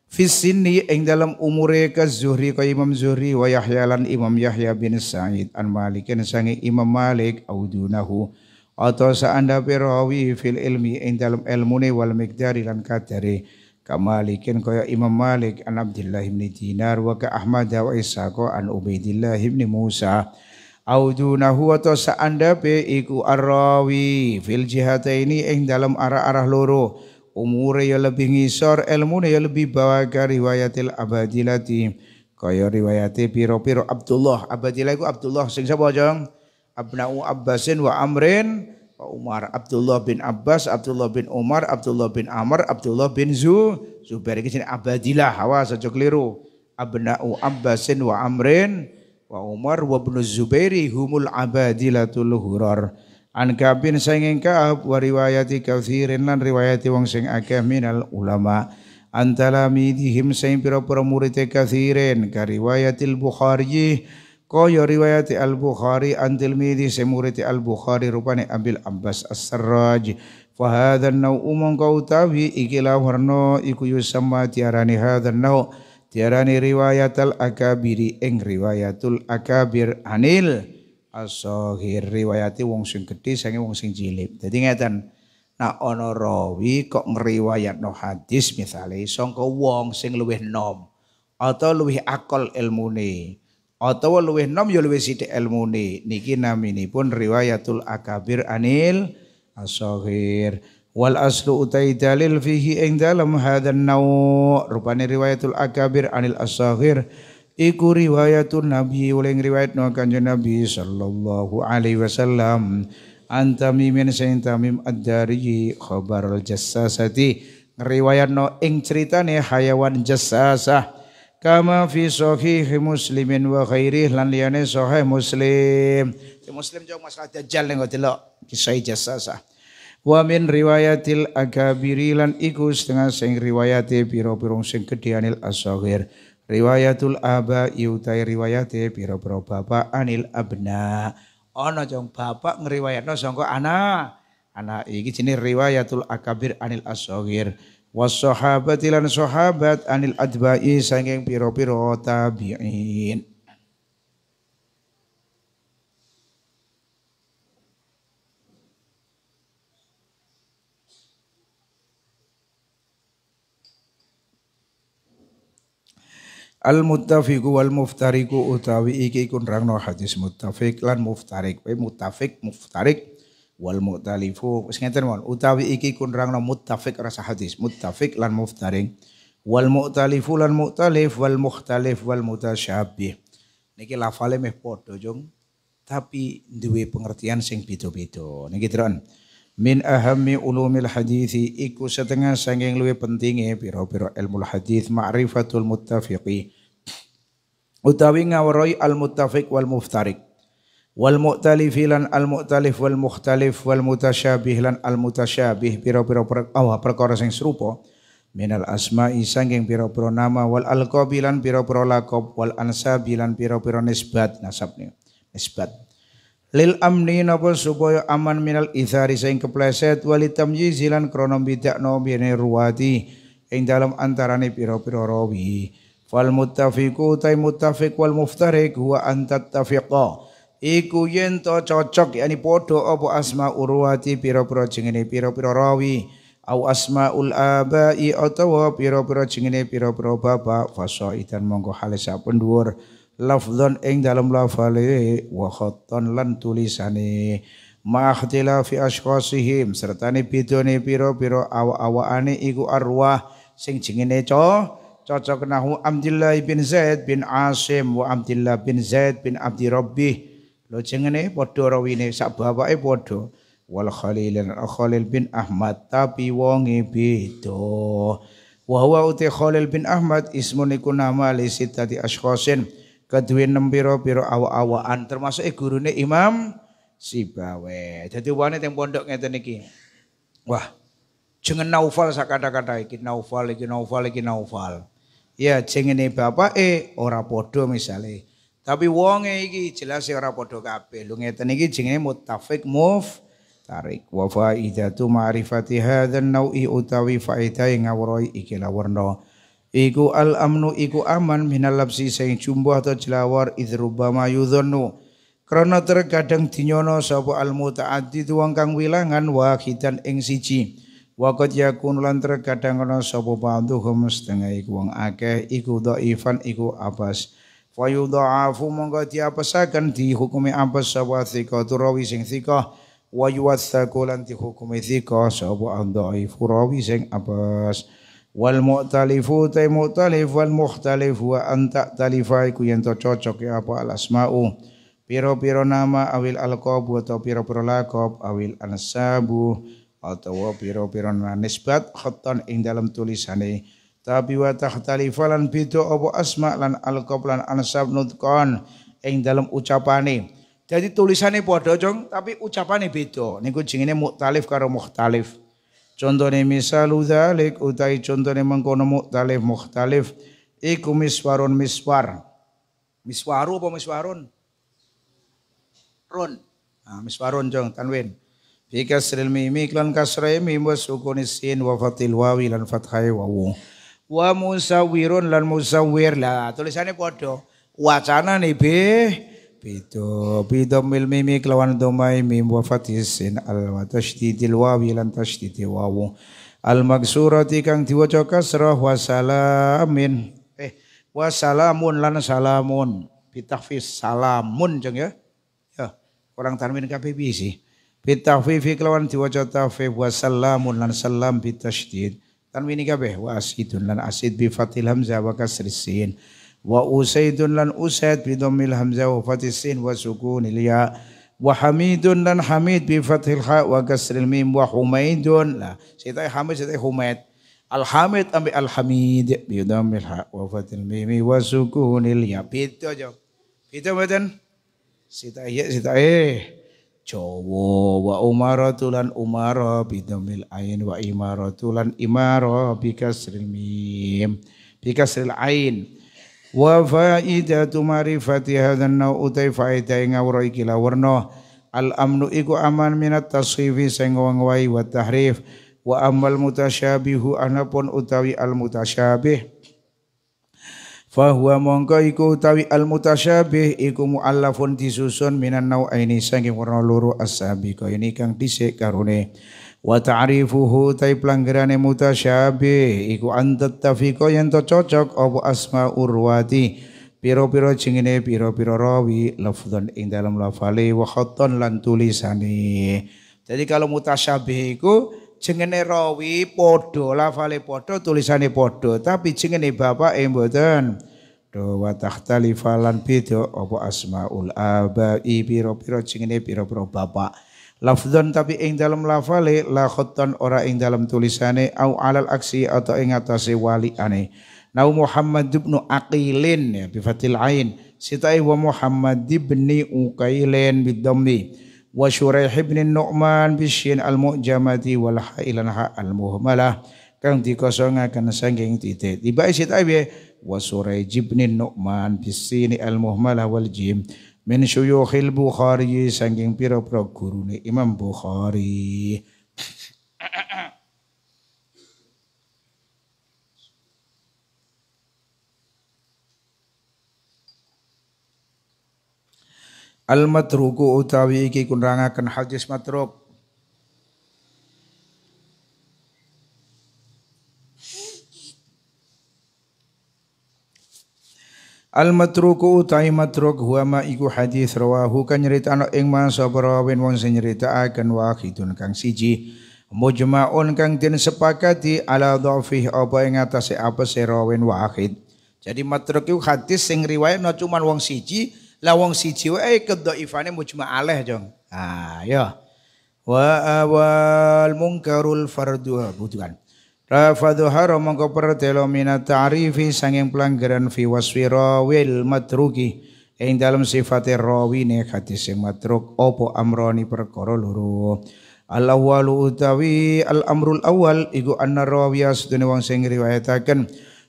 fisini ing dalam umure ka Zuhri ka Imam Zuhri wa Yahya lan Imam Yahya bin Sa'id an Malikin sanging Imam Malik au dunahu atau andape rawi fil ilmi ing dalam ilmune wal miqdari lan kadare Kamalikin kaya Imam Malik an Abdullah bin Dinar wa ka Ahmad wa Ishaq an Ubaidillah bin Musa audunahu atau seandape iku arrawi fil jihataini ing dalam arah-arah loro umure ya lebih ngisor ilmune ya lebih bawa ka riwayatil abadilati kaya riwayate piro-piro Abdullah abadilah iku Abdullah sing sapa jong Abna'u Abbasin wa Amrin Umar, Abdullah bin Abbas, Abdullah bin Umar, Abdullah bin Amr, Abdullah bin Zu, Zubair iki Abadilah, awas aja keliru. Abna'u Abbasin wa Amrin wa Umar wa Ibnu Zubairi humul abadilatul hurar. An kabin saking Ka'ab wa riwayati lan riwayati wong sing akeh minal ulama. Antalamidihim saing pira-pira murid katsirin ka riwayatil Bukhari Kaya riwayat Al-Bukhari an Tirmidzi semuriti Al-Bukhari rupane Abil Abbas As-Sarraj fa umong kau mongko utawi ikilah warna iku yusamma tiarani hadzal naw' tiarani riwayatul akabiri ing riwayatul akabir anil asohir riwayati wong sing gedhe sange wong sing cilik Jadi ngeten nah ana rawi kok no hadis misale songko wong sing luwih nom atau luwih akal ilmune atau luwih nom ya luwih sithik ilmune. Niki naminipun riwayatul akabir anil asohir. Wal aslu utai dalil fihi ing dalam hadan nau. Rupane riwayatul akabir anil asohir. Iku riwayatun Nabi oleh riwayat no kanjeng Nabi sallallahu alaihi wasallam. Antami min sayyid tamim ad-dari khabar al-jassasati. Riwayat no ing ceritane hayawan jassasah kama fi sahih muslimin wa khairih lan liyane sahih muslim di muslim jauh masalah dajjal ning delok kisah jasasa wa min riwayatil akabiri lan iku setengah sing riwayate biro pira sing gedheanil asaghir riwayatul aba yutai riwayate biro pira bapak anil abna ana jong bapak ngriwayatno sangka anak anak iki jenenge riwayatul akabir anil asaghir wassahabati lan sahabat anil adbai sanging piro-piro tabi'in Al muttafiqu wal muftariqu utawi iki kun rangno hadis muttafiq lan muftarik. Pe eh, muttafiq muftarik wal mu'talifu wis ngeten mon utawi iki kunrangno muttafik rasa hadis muttafik lan muftaring wal mu'talifu lan mu'talif wal mukhtalif wal mutasyabih niki lafale meh padha tapi duwe pengertian sing beda-beda niki min ahammi ulumil hadis iku setengah sanging luwe pentinge pira-pira ilmu hadis ma'rifatul muttafiqi utawi ngawrai al muttafiq wal muftarik wal mu'talif lan al mu'talif wal mukhtalif wal mutasyabih lan al mutasyabih pira-pira perkara perkara sing serupa minal asma'i sanging pira-pira nama wal alqabi lan pira-pira laqab wal ansabi lan pira-pira nisbat nasabne nisbat lil amni napa supaya aman minal ithari sing kepleset walitamyiz lan krana bidakno bene ruwati ing dalam antarane pira-pira rawi fal muttafiqu tay muttafiq wal muftariq huwa antat tafiqa iku yen to cocok yani padha apa asma urwati pira-pira jengene pira-pira rawi au asmaul abai atawa pira-pira jengene pira-pira bapak fasa idan monggo hale sapun dhuwur lafzan ing dalam lafale wa khattan lan tulisane ma'khtila fi ashkhasihim serta ne bidone pira-pira awak-awakane iku arwah sing jengene co cocok nahu Abdullah bin Zaid bin Asim wa Abdullah bin Zaid bin Abdi Rabbih Lo jengene podo rawine sak bapake podo wal Khalil Khalil bin Ahmad tapi wonge beda. Wa huwa uti Khalil bin Ahmad ismun iku nama li sitati ashkhasin kaduwe nem pira-pira awak-awakan termasuk e gurune Imam Sibawe. Jadi wane teng pondok ngeten iki. Wah, jengen Naufal sak kata-kata iki Naufal iki Naufal iki Naufal. Ya jengene bapake ora podo misale. Tapi wonge iki jelas ya ora padha kabeh. Lho ngeten iki jenenge muttafik muf tarik wa faidatu ma'rifati hadzal nawi utawi faedah ing ngawruhi iki lawerna. Iku al amnu iku aman minal labsi sing jumbuh atau jelawar idrubama yudhonnu. Karena terkadang dinyono sapa al muta'addid tuang kang wilangan wahidan ing siji. Waqat yakun lan terkadang ana sapa bantuhum setengah iku wong akeh iku dhaifan iku abas fayudha'afu mongko diapesaken dihukumi apes sapa tsika turawi sing tsika wa yuwatsaku lan dihukumi tsika sapa adhaifu rawi sing apes wal mu'talifu ta mu'talif wal mukhtalif wa anta talifa yen to cocok ya apa al asma'u piro-piro nama awil alqab atau piro-piro lakop awil ansabu atau piro-piro nisbat khattan ing dalam tulisane tapi wa tahtalifalan beda apa asma lan alqab lan ansab nutqan ing dalam ucapane jadi tulisannya padha jong tapi ucapane beda kucing ini muktalif karo muhtalif. contohnya misal dzalik utai contohnya mengkono muktalif muhtalif. iku miswarun miswar miswaru apa miswarun run nah, miswarun jong tanwin bi kasril mimi lan kasrai mim wa sukunis wa fatil wawi lan fathai wawu wa musawirun lan musawir lah tulisannya podo wacana nih be Bido bido mil mimi kelawan domai mim wa fatisin al wa tashdidil wawi lan tashdidi wawu al maksurati kang diwaca kasrah wasalamin eh wasalamun lan salamun pitafis salamun jeng ya ya kurang tanwin KPB sih bitahfifi kelawan diwaca tahfif wa salamun lan salam bitasydid Tanwini kabeh wa asidun lan asid bi hamzah wa kasri sin wa usaidun lan usaid bi dhammil hamzah wa fatil sin wa sukunil ya wa hamidun lan hamid bi fathil ha wa kasril mim wa humaidun lah sita hamid sita humaid al hamid ambi al hamid bi dhammil ha wa fathil mim wa sukunil ya pitu jo pitu mboten sita ya sita eh Jawa wa umaratulan umara bidamil ain wa imaratulan imara bikasril mim bikasril ain wa faidatu marifati hadzan nau utai faida ing awra iki lawerna al amnu iku aman minat taswifi sing wangwai wa tahrif wa amal mutasyabihu anapun utawi al mutasyabih fahuwa mongko iku utawi al mutasyabih iku muallafun disusun minan nauaini saking warna loro ashabika ini kang dhisik karone wa ta'rifuhu tai pelanggerane mutasyabih iku antat tafiko yen cocok apa asma urwati piro-piro jengene piro-piro rawi lafdhan ing dalam lafale wa khattan lan tulisane jadi kalau mutasyabih iku jengene rawi padha lafale padha tulisane padha tapi jengene bapak e mboten do wa takhtalifalan beda apa asmaul abai piro pira jengene piro-piro bapak lafzon tapi ing dalam lafale la khattan ora ing dalam tulisane au alal aksi atau ing atase waliane nau Muhammad ibn Aqilin ya bi fatil ain sitai wa Muhammad ibn Uqailin bidhammi wa Syuraih ibn Nu'man bisyin al-mu'jamati wal ha'ilan ha'al muhmalah kang dikosongaken saking titik tiba isit abi wa Syuraih ibn Nu'man bisyin al-muhmalah wal jim min syuyukhil Bukhari piro pro guru ni Imam Bukhari [clears throat] Al matruku utawi iki kunrangaken hadis matruk Al matruku utai matruk huwa ma iku hadis rawahu kan nyeritano ing man sapa rawin wong sing nyeritaaken wahidun kang siji mujma'un kang den sepakati ala dhafih apa ing atase apa si rawin wahid. Jadi matruk iku hadis sing riwayatno cuman wong siji lawang siji wae eh, kedhaifane aleh jong. Ah ya. Wa awal mungkarul fardhu, butuhan. Rafadhuhara mongko pertelo minat ta'rifi sanging pelanggaran fi waswi rawil matruki ing dalam sifate rawine hadis sing matruk opo amroni perkara loro. Al-awwalu utawi al-amrul awal iku anna rawiya sedene wong sing riwayataken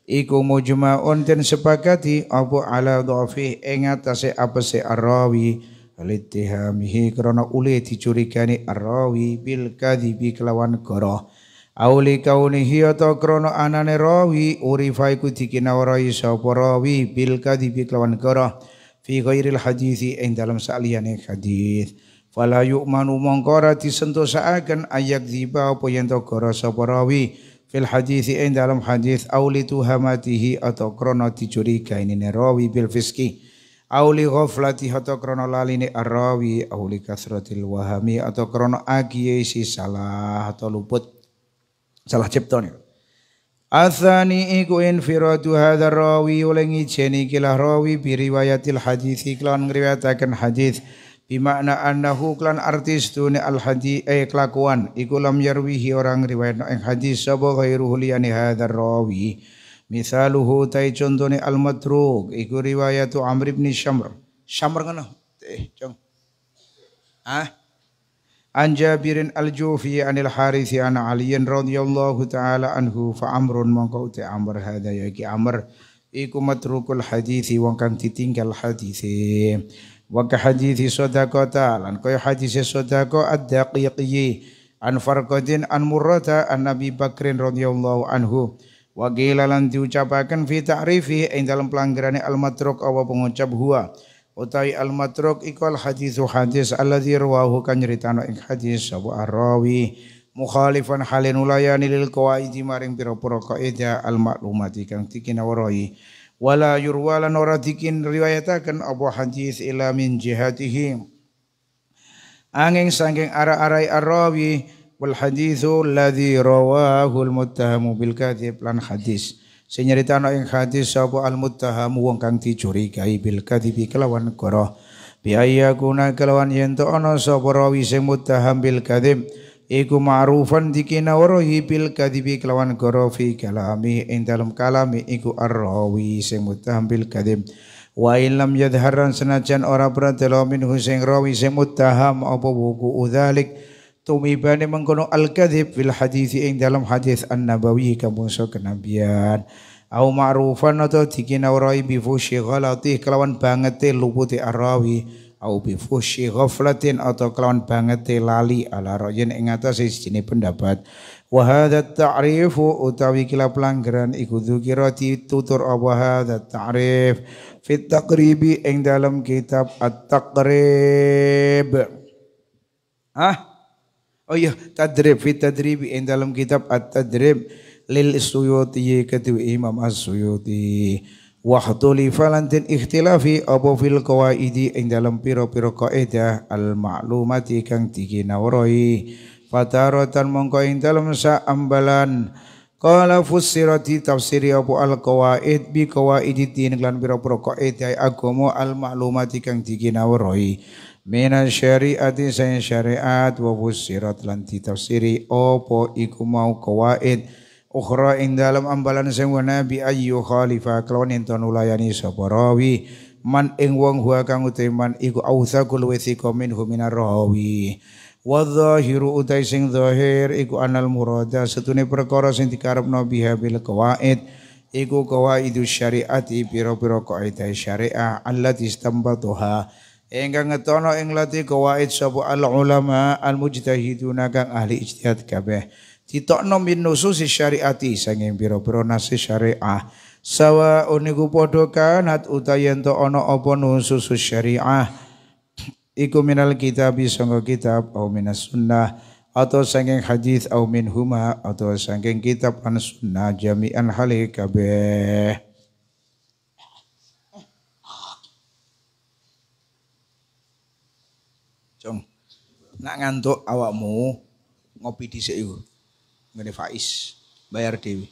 iku mujma'un ten sepakati apa ala dhafi ing atase se arrawi litihamihi krana ule dicurigani arawi bil kadhibi kelawan goroh Auli kaunihi atau krono anane rawi urifa iku dikinawrai sapa rawi bil kadhibi kelawan goroh fi ghairil hadithi ing dalam saliyane hadis fala yu'manu mongko ra disentosaken ayak ziba apa yen to goroh sapa rawi fil hadithi ing dalam hadis auli tuhamatihi atau krono dicuriga ini nerawi bil fiski auli ghaflati atau krono laline arrawi auli kasratil wahami atau krono agiyesi salah atau luput salah ciptonya Asani iku infiradu hadha rawi ulengi jeni kilah rawi biriwayatil hadithi klan ngriwayataken hadis bimakna annahu klan artis tune al hadi eh kelakuan iku lam yarwihi orang riwayatna ing hadis sabo ghairuhu liyane hadzal rawi misaluhu tai contone al matruk iku riwayatu amr bin syamr syamr ngono eh jong ah An Jabirin al-Jufi anil Harithi an Aliyin radhiyallahu taala anhu fa amrun mongko te amr hadha ya ki amr iku matrukul hadithi wong kang ditinggal hadithi wa ka hadithi sadaqata lan kaya hadis sadaqa ad-daqiqi an farqatin an murrata an Nabi Bakrin radhiyallahu anhu wa qila lan diucapaken fi ta'rifi dalam pelanggaran al-matruk awa pengucap huwa utai al-matruk iku al-hadithu hadis alladzi rawahu kan nyeritano ing hadis sapa rawi mukhalifan halin ulayani lil qawaidi maring pira-pira kaidah al-maklumati kang dikinawarahi wala yurwalan ora dikin riwayataken apa hadis ila min jihatihi sange sangking ara-arai arrawi wal hadithu ladhi rawahu al muttahamu bil kadhib lan hadis sing nyeritakno ing hadis sapa al muttaham wong kang dicurigai bil kadhibi kelawan goroh biaya guna kelawan yen ana sapa rawi sing muttaham bil kadhib iku ma'rufan dikinawrahi bil kadhibi kelawan goro fi kalami ing dalam kalami iku arrawi sing muttaham bil kadhib wa ilam yadhharan senajan ora pradelo minhu sing rawi sing muttaham apa wuku udzalik tumibane mengkono al kadhib fil hadis ing dalam hadis an-nabawi kamungso kenabian au ma'rufan atau dikinawrahi bi fushi ghalatih kelawan bangete luputi arrawi au bi fushi ghaflatin atau kelawan banget lali ala rojen ing atas sini pendapat wa hadza ta'rifu utawi kila pelanggaran iku dzikira ditutur apa hadza ta'rif fit taqribi ing dalam kitab at-taqrib ah oh iya tadrib fit tadribi ing dalam kitab at-tadrib lil suyuti kedua imam as-suyuti wahtuli falantin ikhtilafi apa fil qawaidi ing dalam piro pira kaidah al ma'lumati kang diginawrahi fataratan mongko ing dalam ambalan. Kala fusirati tafsiri apa al qawaid bi qawaidi tin lan pira-pira kaidah agomo al ma'lumati kang diginawrahi mina syariati sain syariat wa fusirat lan tafsiri apa iku mau qawaid ukhra ing dalam ambalan sing nabi ayyu khalifah kelawan yen tanu layani man ing wong huwa kang utiman iku ausa kul wisiko minhu minar rawi wa dhahiru utai sing iku anal murada setune perkara sing dikarepno biha bil qawaid iku qawaidu syariati pira-pira kaidah syariah allati istambatuha Engga ngetono ing lati kawaid sapa al ulama al mujtahiduna kang ahli ijtihad kabeh. ditokno min nususi syariati sanging pira-pira nasi syariah sawa uniku padha kanat utayento to ana apa nusus syariah iku minal kitab sangga kitab au minas sunnah atau sanging hadis au min huma atau sanging kitab an sunnah jami'an hale kabeh Jong, nak ngantuk awakmu ngopi di sini ngene Faiz bayar dewi.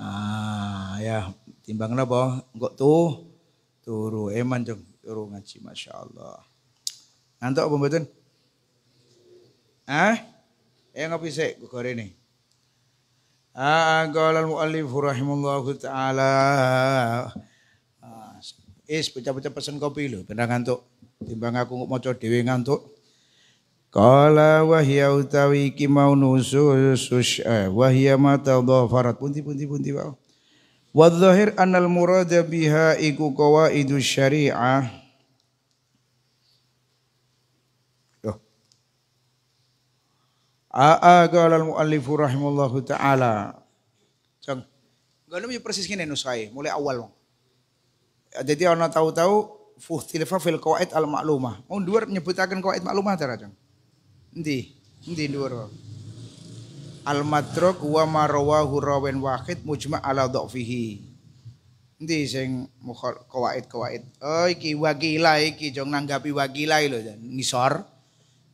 Ah ya timbang napa enggak tuh turu eman jeng turu ngaji Masya Allah. Ngantuk apa mboten? ah Eh ngopi sik gore ini. Ah qala al-muallif rahimahullahu taala. Ah, is pecah-pecah pesen kopi lho, benar ngantuk. Timbang aku mau maca dhewe ngantuk. Kala wa utawi iki mau nusul sus eh, wa hiya ma tadhafarat punti punti punti wa. Wa dhahir anal murada biha iku qawaidu syariah. Oh. Aa qala al muallif rahimallahu taala. Cang. Ngono persis kene nusai mulai awal. Jadi ana tahu-tahu fuhtilafa fil qawaid al ma'lumah. dua menyebutakan qawaid maklumah tara, Cang ndi, Endi dhuwur. Al madruk wa marwahu rawin wahid mujma' ala dhafihi. ndi, sing kawaid-kawaid. Oh iki wakila iki jong nanggapi wakila lho ngisor.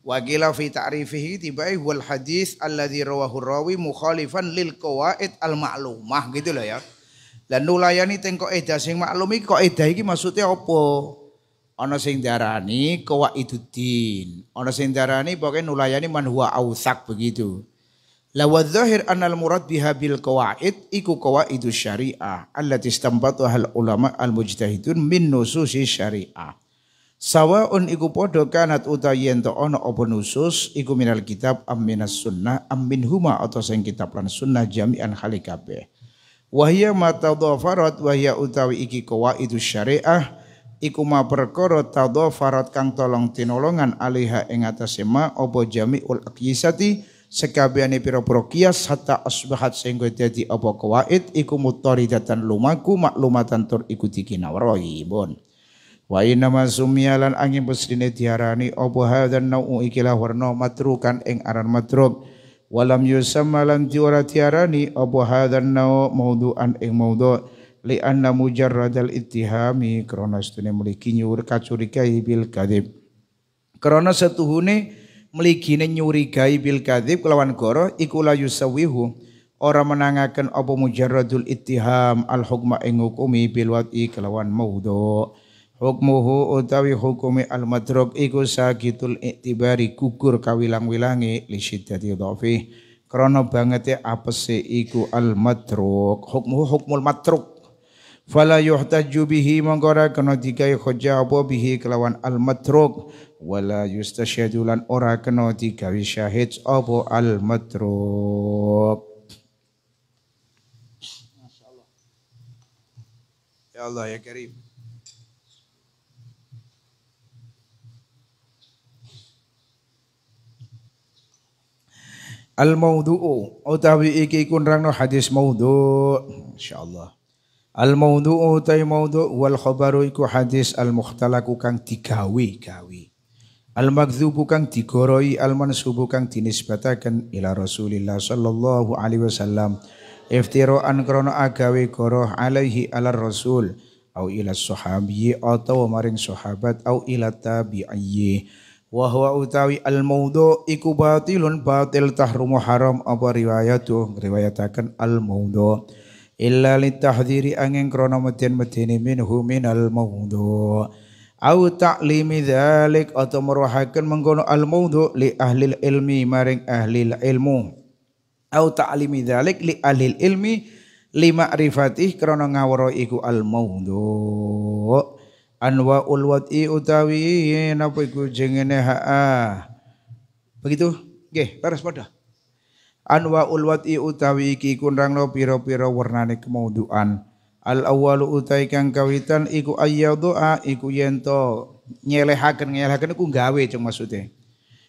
Wakila fi ta'rifihi tiba'i wal hadis alladzi rawahu rawi mukhalifan lil qawaid al ma'lumah gitu loh ya. Lan nulayani tengko kaidah sing maklum iki kaidah iki maksudnya opo Ana sing darani kawaiduddin. Ana sing darani pokoke nulayani man huwa ausak begitu. Lawad zahir anal murad biha bil qawaid iku qawaidu syariah allati istambatu hal ulama al mujtahidun min nususi syariah. Sawaun iku padha kanat utawi yen to ana apa nusus iku minal kitab am minas sunnah am min huma atau sing kitab lan sunnah jami'an khali kabeh. Wahya matadhafarat wahya utawi iki qawaidu syariah iku ma perkara tadhafarat kang tolong tinolongan alaiha ing atase ma apa jami'ul aqyisati sekabehane pira-pira kias hatta asbahat sehingga dadi apa kawaid iku mutaridatan lumaku maklumatan tur iku dikinawrahi Wa inna ma sumiyalan angin pesdine diarani apa hadzal nau'u ikilah warna matrukan ing aran matruk walam yusamma lan diarani apa hadzal nau' maudu'an ing maudu' lianna mujarradal ittihami krana setune mliki nyuwur kacurigai bil kadzib krana setuhune mligine nyurigai bil kadib kelawan goro iku la yusawihu ora menangaken apa mujarradul ittiham al hukma ing hukumi bil wati kelawan maudhu hukmuhu utawi hukumi al madrok iku sakitul iktibari gugur kawilang-wilangi li syiddati dhafi krana bangete apese iku al madrok hukmuhu hukmul madrok fala yuhtaju bihi mongko ora kena digawe hujjah apa bihi kelawan al matruk wala yustasyhadu lan ora kena digawe syahid apa al matruk Ya Allah ya Karim Al maudhu'u utawi iki kunrangno hadis maudhu' insyaallah Al maudhu'u utai maudhu' wal khabaru iku hadis al mukhtalaku kang digawe gawe. Al maghdhubu kang digoroi al mansubu kang dinisbataken ila Rasulillah sallallahu alaihi wasallam iftiraan krana agawe koro alaihi ala rasul au ila sahabi atau maring sahabat au ila tabi'i wa huwa utawi al maudhu' iku batilun batil tahrumu haram apa riwayatuh riwayataken al maudhu' illa litahdhiri angin krana meden-medeni minhu minal maudhu au ta'limi dzalik atau meruhakan mengkono al maudhu li ahli ilmi maring ahli ilmu au ta'limi dzalik li ahli ilmi li ma'rifatih krana ngawara iku al maudhu anwaul wad'i utawi napa iku jengene ha begitu nggih terus pada anwaul wati utawi iki kunrangno piro-piro warnane kemauduan al awwalu utai kang kawitan iku doa iku yento to nyelehaken nyelehaken iku gawe cung maksude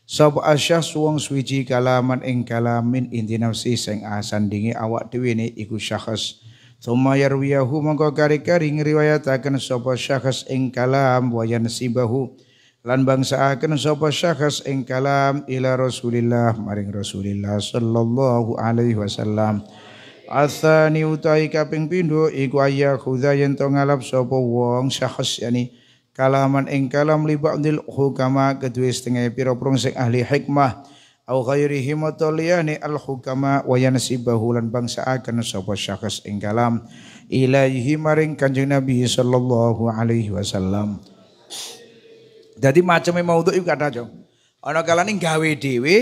sapa asyah suwung suwiji kalaman ing kalamin inti nafsi sing asandingi awak dhewe ni iku syakhs Thumma yarwiyahu mongko kari-kari ngriwayataken sapa syakhs ing kalam wayan sibahu lan bangsaaken sapa syakhs ing kalam ila Rasulillah maring Rasulillah sallallahu alaihi wasallam Asani utai kaping pindho iku ayya khudha yen to ngalap sapa wong syakhs yani kalaman ing kalam li ba'dil hukama kedue setengah pira prong sing ahli hikmah au ghairihim ataliyani al hukama wa yansibahu lan Akan sapa syakhs ing kalam ilaihi maring kanjeng Nabi sallallahu alaihi wasallam jadi macamnya maudhu itu kata aja. Ono kalane gawe dewi,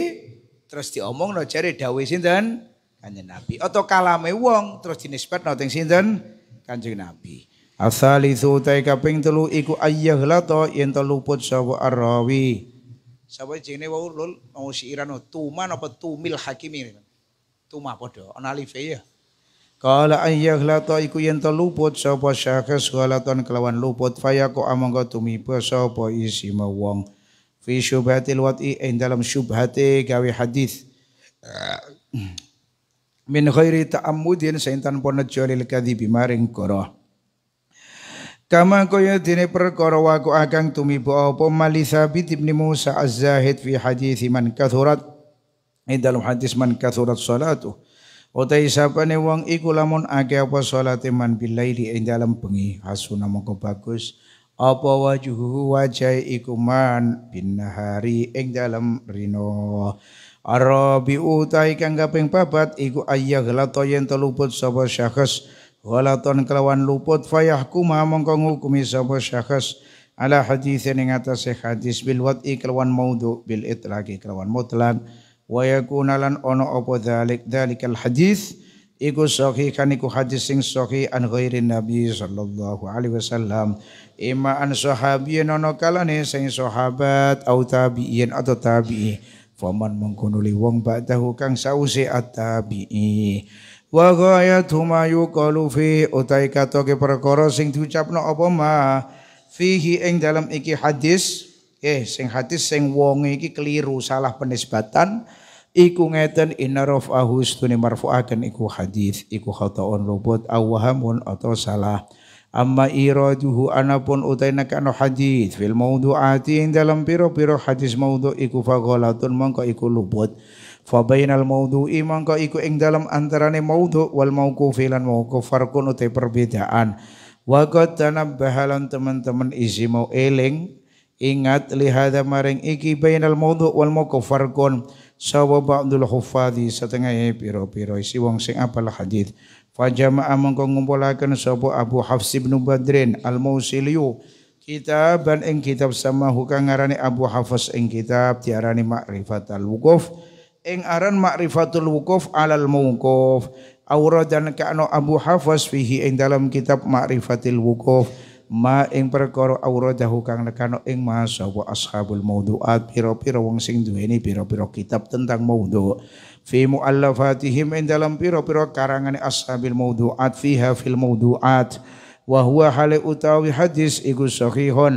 terus no cari dawei sinden Kanjeng Nabi. Atau kalame wong terus no teng sinden Kanjeng Nabi. Asalithu ta kaping telu iku ayah lato yang teluput sabo arawi. Sabo jenenge wau lul mau irano oh, tuma apa tumil hakimi. Tuma padha do. alife ya. Kala ayah lata iku yen luput sapa syakhs walatan kelawan luput fayaku amangka tumiba sapa isi wong fi syubhatil wat'i ing dalam syubhate gawe hadis [clears throat] min khairi ta'ammudin saintan ponejo lil kadhibi maring koroh Kama kaya dene perkara waku akang tumiba apa mali sabit ibni Musa az-Zahid fi hadis man kathurat ing dalam hadis man kathurat salatuh Utai sapane wong iku lamun akeh apa salate man billaili ing dalem bengi hasuna moko bagus apa wajuhu wajai iku man binahari ing dalem rino Arabi utai kang kaping papat iku ayah glata yen teluput sapa syakhs walaton kelawan luput fayahkuma mongko ngukumi sapa syakhs ala hadis ing atas hadis bil wad'i kelawan maudhu bil itlaqi kelawan mutlak wa yakuna lan ono apa dzalik dzalikal hadis iku sahih kan iku hadis sing sahih an ghairin nabi sallallahu alaihi wasallam ima an sahabiyen ono kalane sing sahabat au tabi'in atau tabi'i faman mengkono li wong ba'dahu kang sause at-tabi'i wa ghayatu ma yuqalu fi utai katoke perkara sing diucapno apa ma fihi ing dalam iki hadis eh sing hadis sing Wong iki keliru salah penisbatan iku ngeten inna rafahu stune marfu'atan iku hadis iku khata'un luput aw wahamun atau salah amma iraduhu anapun utai nakano hadis fil maudu'ati dalam piro-piro hadis maudhu iku faghalatun mongko iku luput fa bainal maudu'i mongko iku ing dalam antarane maudhu wal mauqufi lan mauquf farqun utai perbedaan wa qad tanabbahalan teman-teman isi mau eling ingat lihada maring iki bainal maudhu wal mauquf farqun sawa ba'dul huffadhi satengahe pira-pira isi wong sing apal hadis fa jama'a mongko ngumpulaken sapa Abu Hafs bin Badrin al-Mausiliyu kitaban ing kitab sama kang ngarani Abu Hafs ing kitab diarani Ma'rifat al-Wuquf ing aran Ma'rifatul Wuquf alal mauquf awradan ka'no Abu Hafs fihi ing dalam kitab Ma'rifatil Wuquf ma ing perkara auratahu kang nekano ing ma sapa ashabul mauduat pira-pira wong sing duweni pira-pira kitab tentang maudhu fi muallafatihim ing dalam pira-pira karangane ashabil mauduat fiha fil mauduat wa huwa hale utawi hadis iku sahihun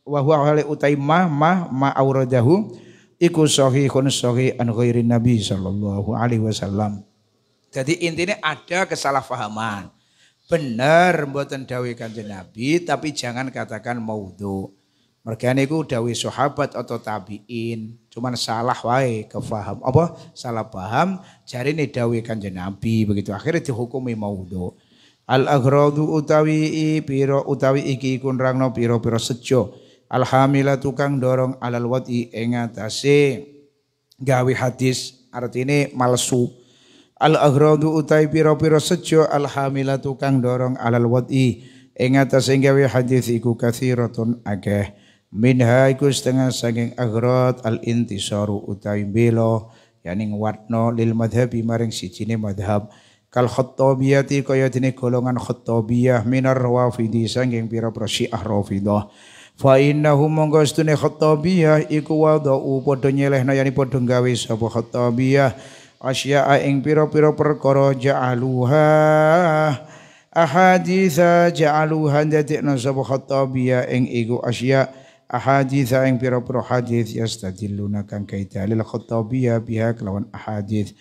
wa huwa hale utai ma ma ma auratahu iku sahihun sahih an ghairi nabi sallallahu alaihi wasallam jadi intinya ada kesalahpahaman bener mboten dawuh Kanjeng Nabi tapi jangan katakan maudhu. Mergane iku dawuh sahabat atau tabiin, cuman salah wae kefaham apa salah paham jarine dawuh Kanjeng Nabi begitu akhirnya dihukumi maudhu. Al aghradu utawi piro utawi iki kunrangno piro-piro sejo. Alhamdulillah tukang dorong alal wati ing asih gawi hadis artinya malsu al aghradu utai piro piro sejo al hamilatu dorong alal wad'i ing atase gawe hadis iku kathiratun akeh minha iku setengah saking aghrad al intisaru utai belo yani watno lil madhabi maring ne madhab kal khattabiyati kaya dene golongan khattabiyah minar rawafidi sanging piro pira syiah rafidah fa innahu monggo stune khattabiyah iku wadau padha nyelehna yani padha gawe sapa khattabiyah asya'a ing pira-pira perkara ja'aluha ahaditha ja'aluha dadekna sapa khattabiya ing iku asya ahaditha ing pira-pira hadis yastadilluna kang kaidalil khattabiya biha kelawan ahadis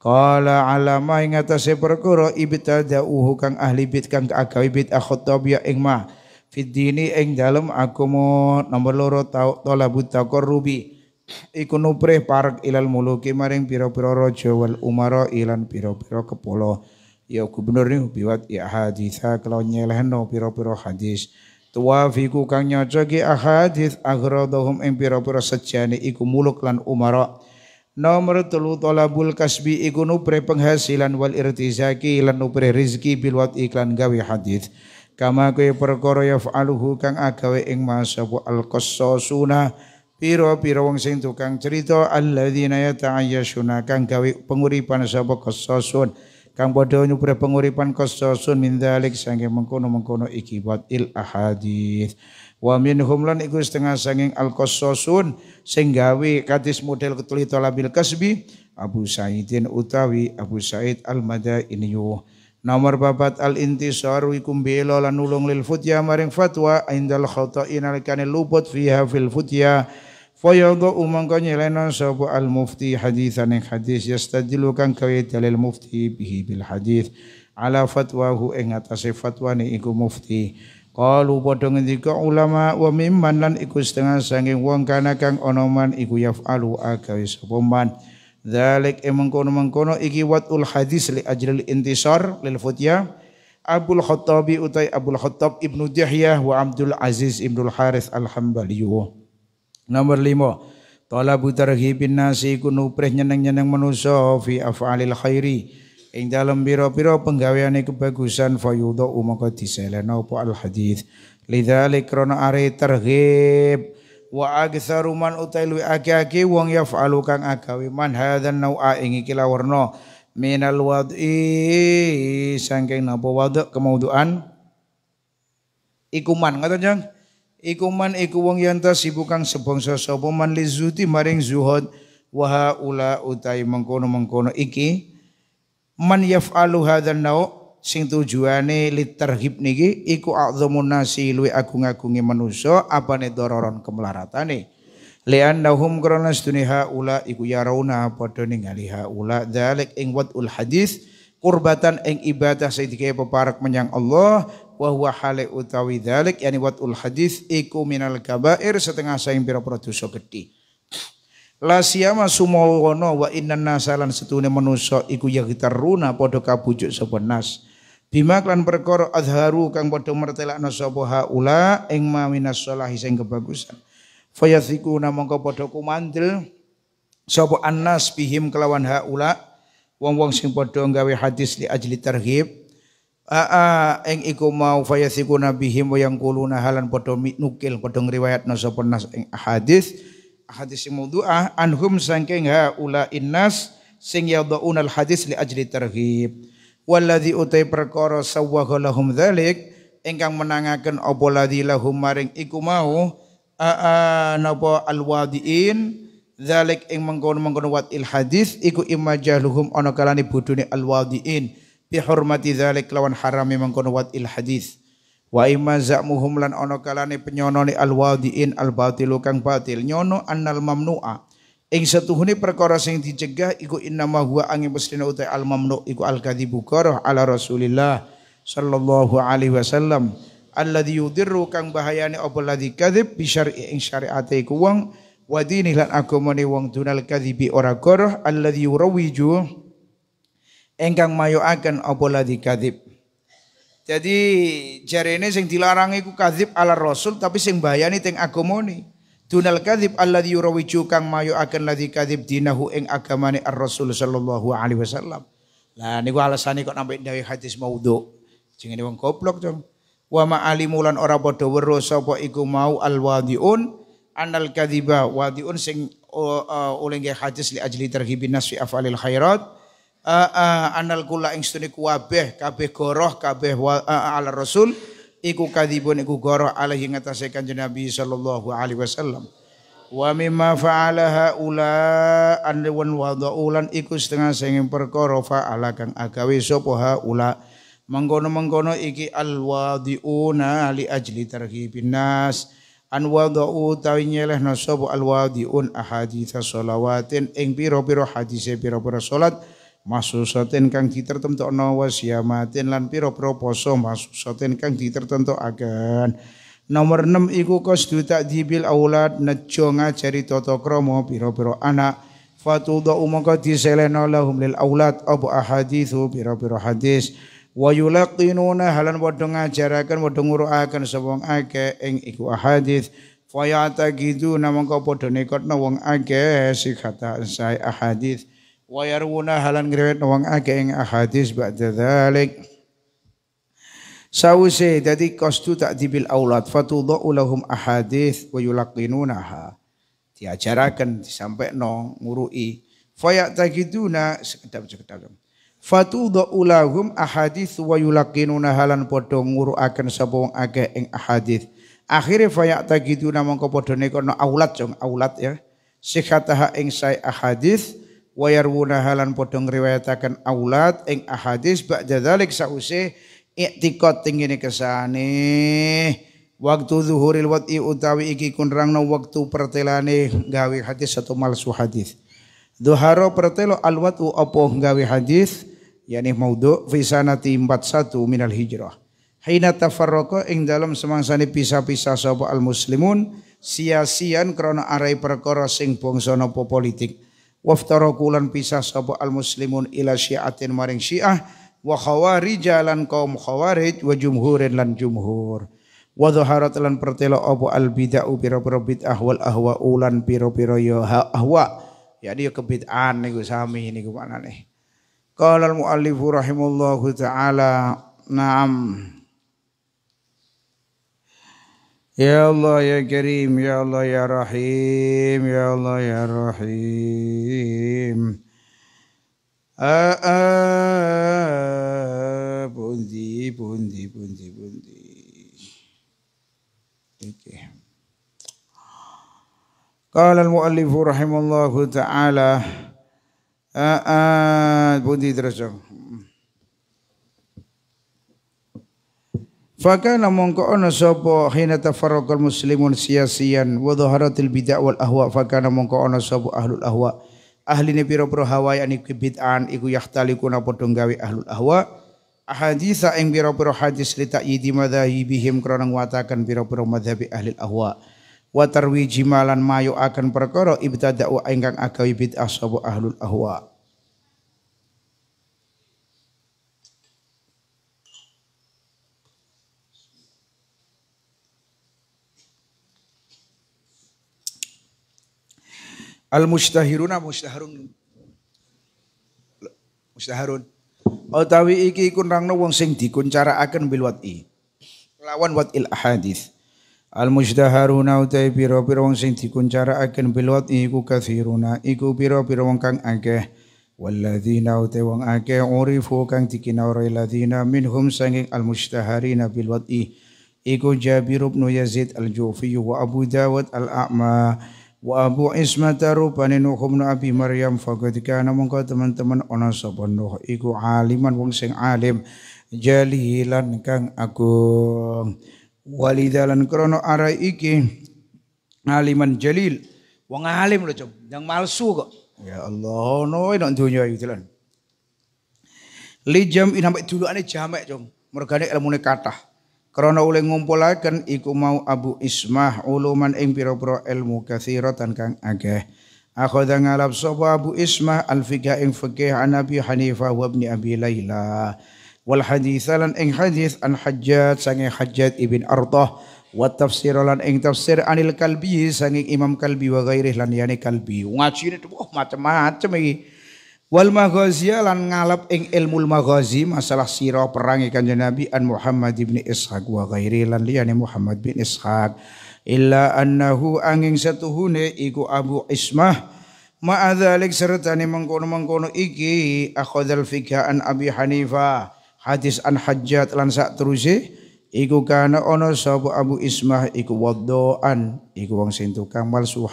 Kala alama ing atase perkara uhu kang ahli bid kang agawi bid akhotobiya ing ma fid dini ing dalem agama nomor loro tau talabut rubi. iku nuprih parek ilal muluki maring pira-pira raja wal umara ilan pira-pira kepala ya gubernur ning biwat ya haditha kalau nyelehno pira-pira hadis tua fiku kang nyocoki ahadith agrodohum ing pira-pira sejani iku muluk lan umara nomor telu tolabul kasbi iku nuprih penghasilan wal irtizaki lan nuprih rizki bilwat iklan gawi hadith kama kaya perkara yaf'aluhu kang agawe ing masabu al sunah, Piro Piro wong sing tukang cerita alladzina yata'ayyashuna kang gawe penguripan sapa kososun kang padha nyupre penguripan qasasun min dzalik sange mengkono-mengkono iki il ahadits wa minhum lan iku setengah sanging al kososun sing gawe katis model ketulita labil kasbi Abu Saidin utawi Abu Said al Madainiyu Nomor Babat al intisar wikum bela lan nulung lil futya maring fatwa indal khata'in alikanil luput fiha fil futya Fayaga umangka nyelena sapa al mufti hadisan ing hadis yastadilu kang kawit dalil mufti bihi bil hadis ala fatwahu ing atase fatwane iku mufti Qalu padha ngendika ulama wa mimman lan iku setengah sanging wong kana kang ana man iku yafalu agawe sapa man Dzalik e mengkono-mengkono iki watul hadis li ajril intisar lil futyah Abul Khattabi utai Abul Khattab Ibnu Dihyah wa Abdul Aziz Ibnu Harith Al-Hambali. Nomor lima butar targhibin nasi kunu prih nyeneng-nyeneng manusa fi af'alil khairi ing dalam biro biro penggaweane kebagusan fayudo maka diselena apa al hadith. Lidale krono are targhib wa aktsaru man utailu aki aki wong yaf'alu kang agawe man hadzan nau'a ing iki lawerna minal wad'i sangking napa wadu' kemauduan ikuman ngoten jeng Iku man iku wong yen sibukang sebangsa sapa man lizuti maring zuhud wa ula utai mengkono-mengkono iki man yaf'alu hadzal nau sing tujuane litarhib niki iku a'dzamun nasi luwi agung-agunge manusa apane dororon kemlaratane liannahum karena sedune ula iku yarauna padha ningali ula dzalik ing wadul hadis kurbatan ing ibadah sing digawe peparek menyang Allah wa huwa hale utawi dzalik yani watul hadis iku minal kabair setengah saing pira-pira dosa gedhe. La siyama wa innan nasalan setune manusa iku runa padha kabujuk sapa nas. Bima klan perkara azharu kang padha mertelakna sapa haula ing ma minas salahi sing kebagusan. Fayatiku mongko padha kumandel sapa annas bihim kelawan haula wong-wong sing padha gawe hadis li ajli targhib Aa eng iku mau fayasiku nabihim wa yang kuluna halan padha nukil padha riwayat sapa nas ing hadis hadis mudhu'ah anhum saking ula innas sing unal hadis li ajli targhib waladhi utai perkara sawwaha lahum engkang ingkang menangaken apa ladhi lahum maring iku mau aa napa alwadiin dzalik ing mengkono-mengkono watil hadis iku luhum onokalani kalane al alwadiin bihormati dzalik lawan harami wat il hadis wa imma za'muhum lan ana kalane penyonone alwadiin albatilu kang batil nyono annal mamnu'a ing setuhune perkara sing dicegah iku innama huwa angin muslimin uta al mamnu iku al kadhibu ala rasulillah sallallahu alaihi wasallam alladzi yudirru kang bahayane apa ladzi kadzib bi syar'i ing syariate iku wong wa dinil lan agamane wong dunal kadhibi ora qarah alladzi yurawiju engkang mayoaken apa di kadzib. Jadi jarene sing dilarang iku kadzib ala rasul tapi sing bayani teng agamane. Dunal kadzib alladzi yurawiju kang mayoaken ladzi kadzib dinahu ing agamane ar-rasul sallallahu alaihi wasallam. Lah niku alasane kok nampi dari hadis maudhu. Jenenge wong goblok dong. Wa alimulan ora padha weruh sapa iku mau al-wadiun anal kadziba wadiun sing oleh hadis li ajli targhibin nas fi afalil khairat uh, anal kula ingsun iku wabeh kabeh goroh kabeh ala rasul iku kadhibun iku goroh alaihi ngatasé kanjeng Nabi sallallahu alaihi wasallam wa mimma fa'ala haula an wa dhaulan iku setengah sing perkara fa'ala kang agawe sapa haula mengkono-mengkono iki alwadiuna li ajli targhibin nas an wadau tawi nyeleh nasab alwadiun ahaditsa shalawatin ing pira-pira hadise pira-pira salat -pira masusatin kang ditertentokno wasyamatin lan pira-pira poso masusatin kang ditertentokaken nomor 6 iku qasdu ta'dibil aulad nejo ngajari tata krama pira-pira anak fatudha umaka diseleno lahum lil aulad abu ahaditsu pira-pira hadis wa yulaqinuna halan padha ngajaraken padha ngurukaken sapa akeh ing iku ahadits fayata gitu namangka padha nekotna wong akeh sikata sai ahadits wa yarwuna halan ngriwayat wong akeh ing ahadis ba'da dzalik sause dadi qasdu ta'dibil aulad fatudhu lahum ahadis wa yulaqinunaha diajarakan disampaikno ngurui fayataqiduna sekedap sekedap fatudhu lahum ahadis wa yulaqinuna halan padha nguruaken sapa wong akeh ing ahadis akhire fayataqiduna mongko padha nekana aulad jong aulad ya sikataha ing sai ahadis wayarwuna halan padha ngriwayataken aulad ing ahadis ba'da dzalik sause i'tiqad tingine kesane waktu zuhuril wati utawi iki kunrangno waktu pertelane gawe hadis atau mal hadis Duharo pertelo alwatu opo gawe hadis yakni maudhu fi sanati 41 minal hijrah. Hina faroko ing dalam semangsa ni pisah-pisah sapa al muslimun sia-sian krana arai perkara sing bangsa napa politik waftaraku kulan pisah sapa al muslimun ila syiatin maring syiah wa khawarij lan kaum khawarij wa jumhurin lan jumhur wa zaharat lan pertelo apa al bid'ah pira-pira bid'ah wal ahwa ulan pira-pira ya ahwa yakni ya kebid'ahan niku sami niku maknane qala al muallif rahimahullahu taala na'am يا الله يا كريم يا الله يا رحيم يا الله يا رحيم بوندي بوندي بوندي بوندي قال المؤلف رحمه الله تعالى بوندي درجه Fakana mongko ono sapa hina tafarraqal muslimun sia-sian dhaharatil bid'ah wal ahwa fakana mongko ono sapa ahlul ahwa ahli ne pira-pira hawa yani bid'an iku yahtalikuna padha gawe ahlul ahwa ahadits ing pira-pira hadis li ta'yidi bihim krana nguataken pira-pira madzhabi ahli ahwa wa tarwiji malan mayu akan perkara ibtada'u ingkang agawe bid'ah sapa ahlul ahwa Al mustahiruna mustaharun. Mustaharun. Utawi iki kunrangno wong sing akan bil wat'i. Lawan il ahadits. Al mustaharuna utai pirau pirau wong sing akan bil wat'i iku kathiruna iku pirau pirau wong kang akeh. Walladzina utai wong akeh urifu kang dikinauri ladzina minhum sanging al mustaharina bil wat'i. Iku Jabir bin Yazid al-Jufi wa Abu Dawud al-A'ma wa abu ismata rupane nuh bin abi maryam faqad kana mongko teman-teman ana sapa nuh iku aliman wong sing alim jalilan kang agung walidalan krono arai iki aliman jalil wong alim lho cob yang malsu kok ya Allah ono nang donya iki dalan lijam ini sampai dulu ane jamek cung mergane ilmune kathah Krana oleh ngumpulaken iku mau Abu Ismah uluman ing pira-pira ilmu kathiratan kang akeh. Akhadha ngalap soba Abu Ismah al fiqah ing fikih an Abi Hanifah wa Ibnu Abi Layla. Wal hadits lan ing hadits an Hajjat sange Hajjat ibn Artah wa tafsir ing tafsir anil Kalbi sange Imam Kalbi wa ghairih lan yani Kalbi. Ngaji ini oh, macam-macam iki. Wal maghazi lan ngalap ing ilmu maghazi masalah sirah perang ikan Nabi an Muhammad bin Ishaq wa ghairi lan liyane Muhammad bin Ishaq illa annahu angin satuhune iku Abu Ismah serta sertane mengkono-mengkono iki akhadzal fikha an Abi Hanifah hadis an Hajjat lan sak teruse iku kana ono sabu Abu Ismah iku wadoan iku wang sing tukang palsu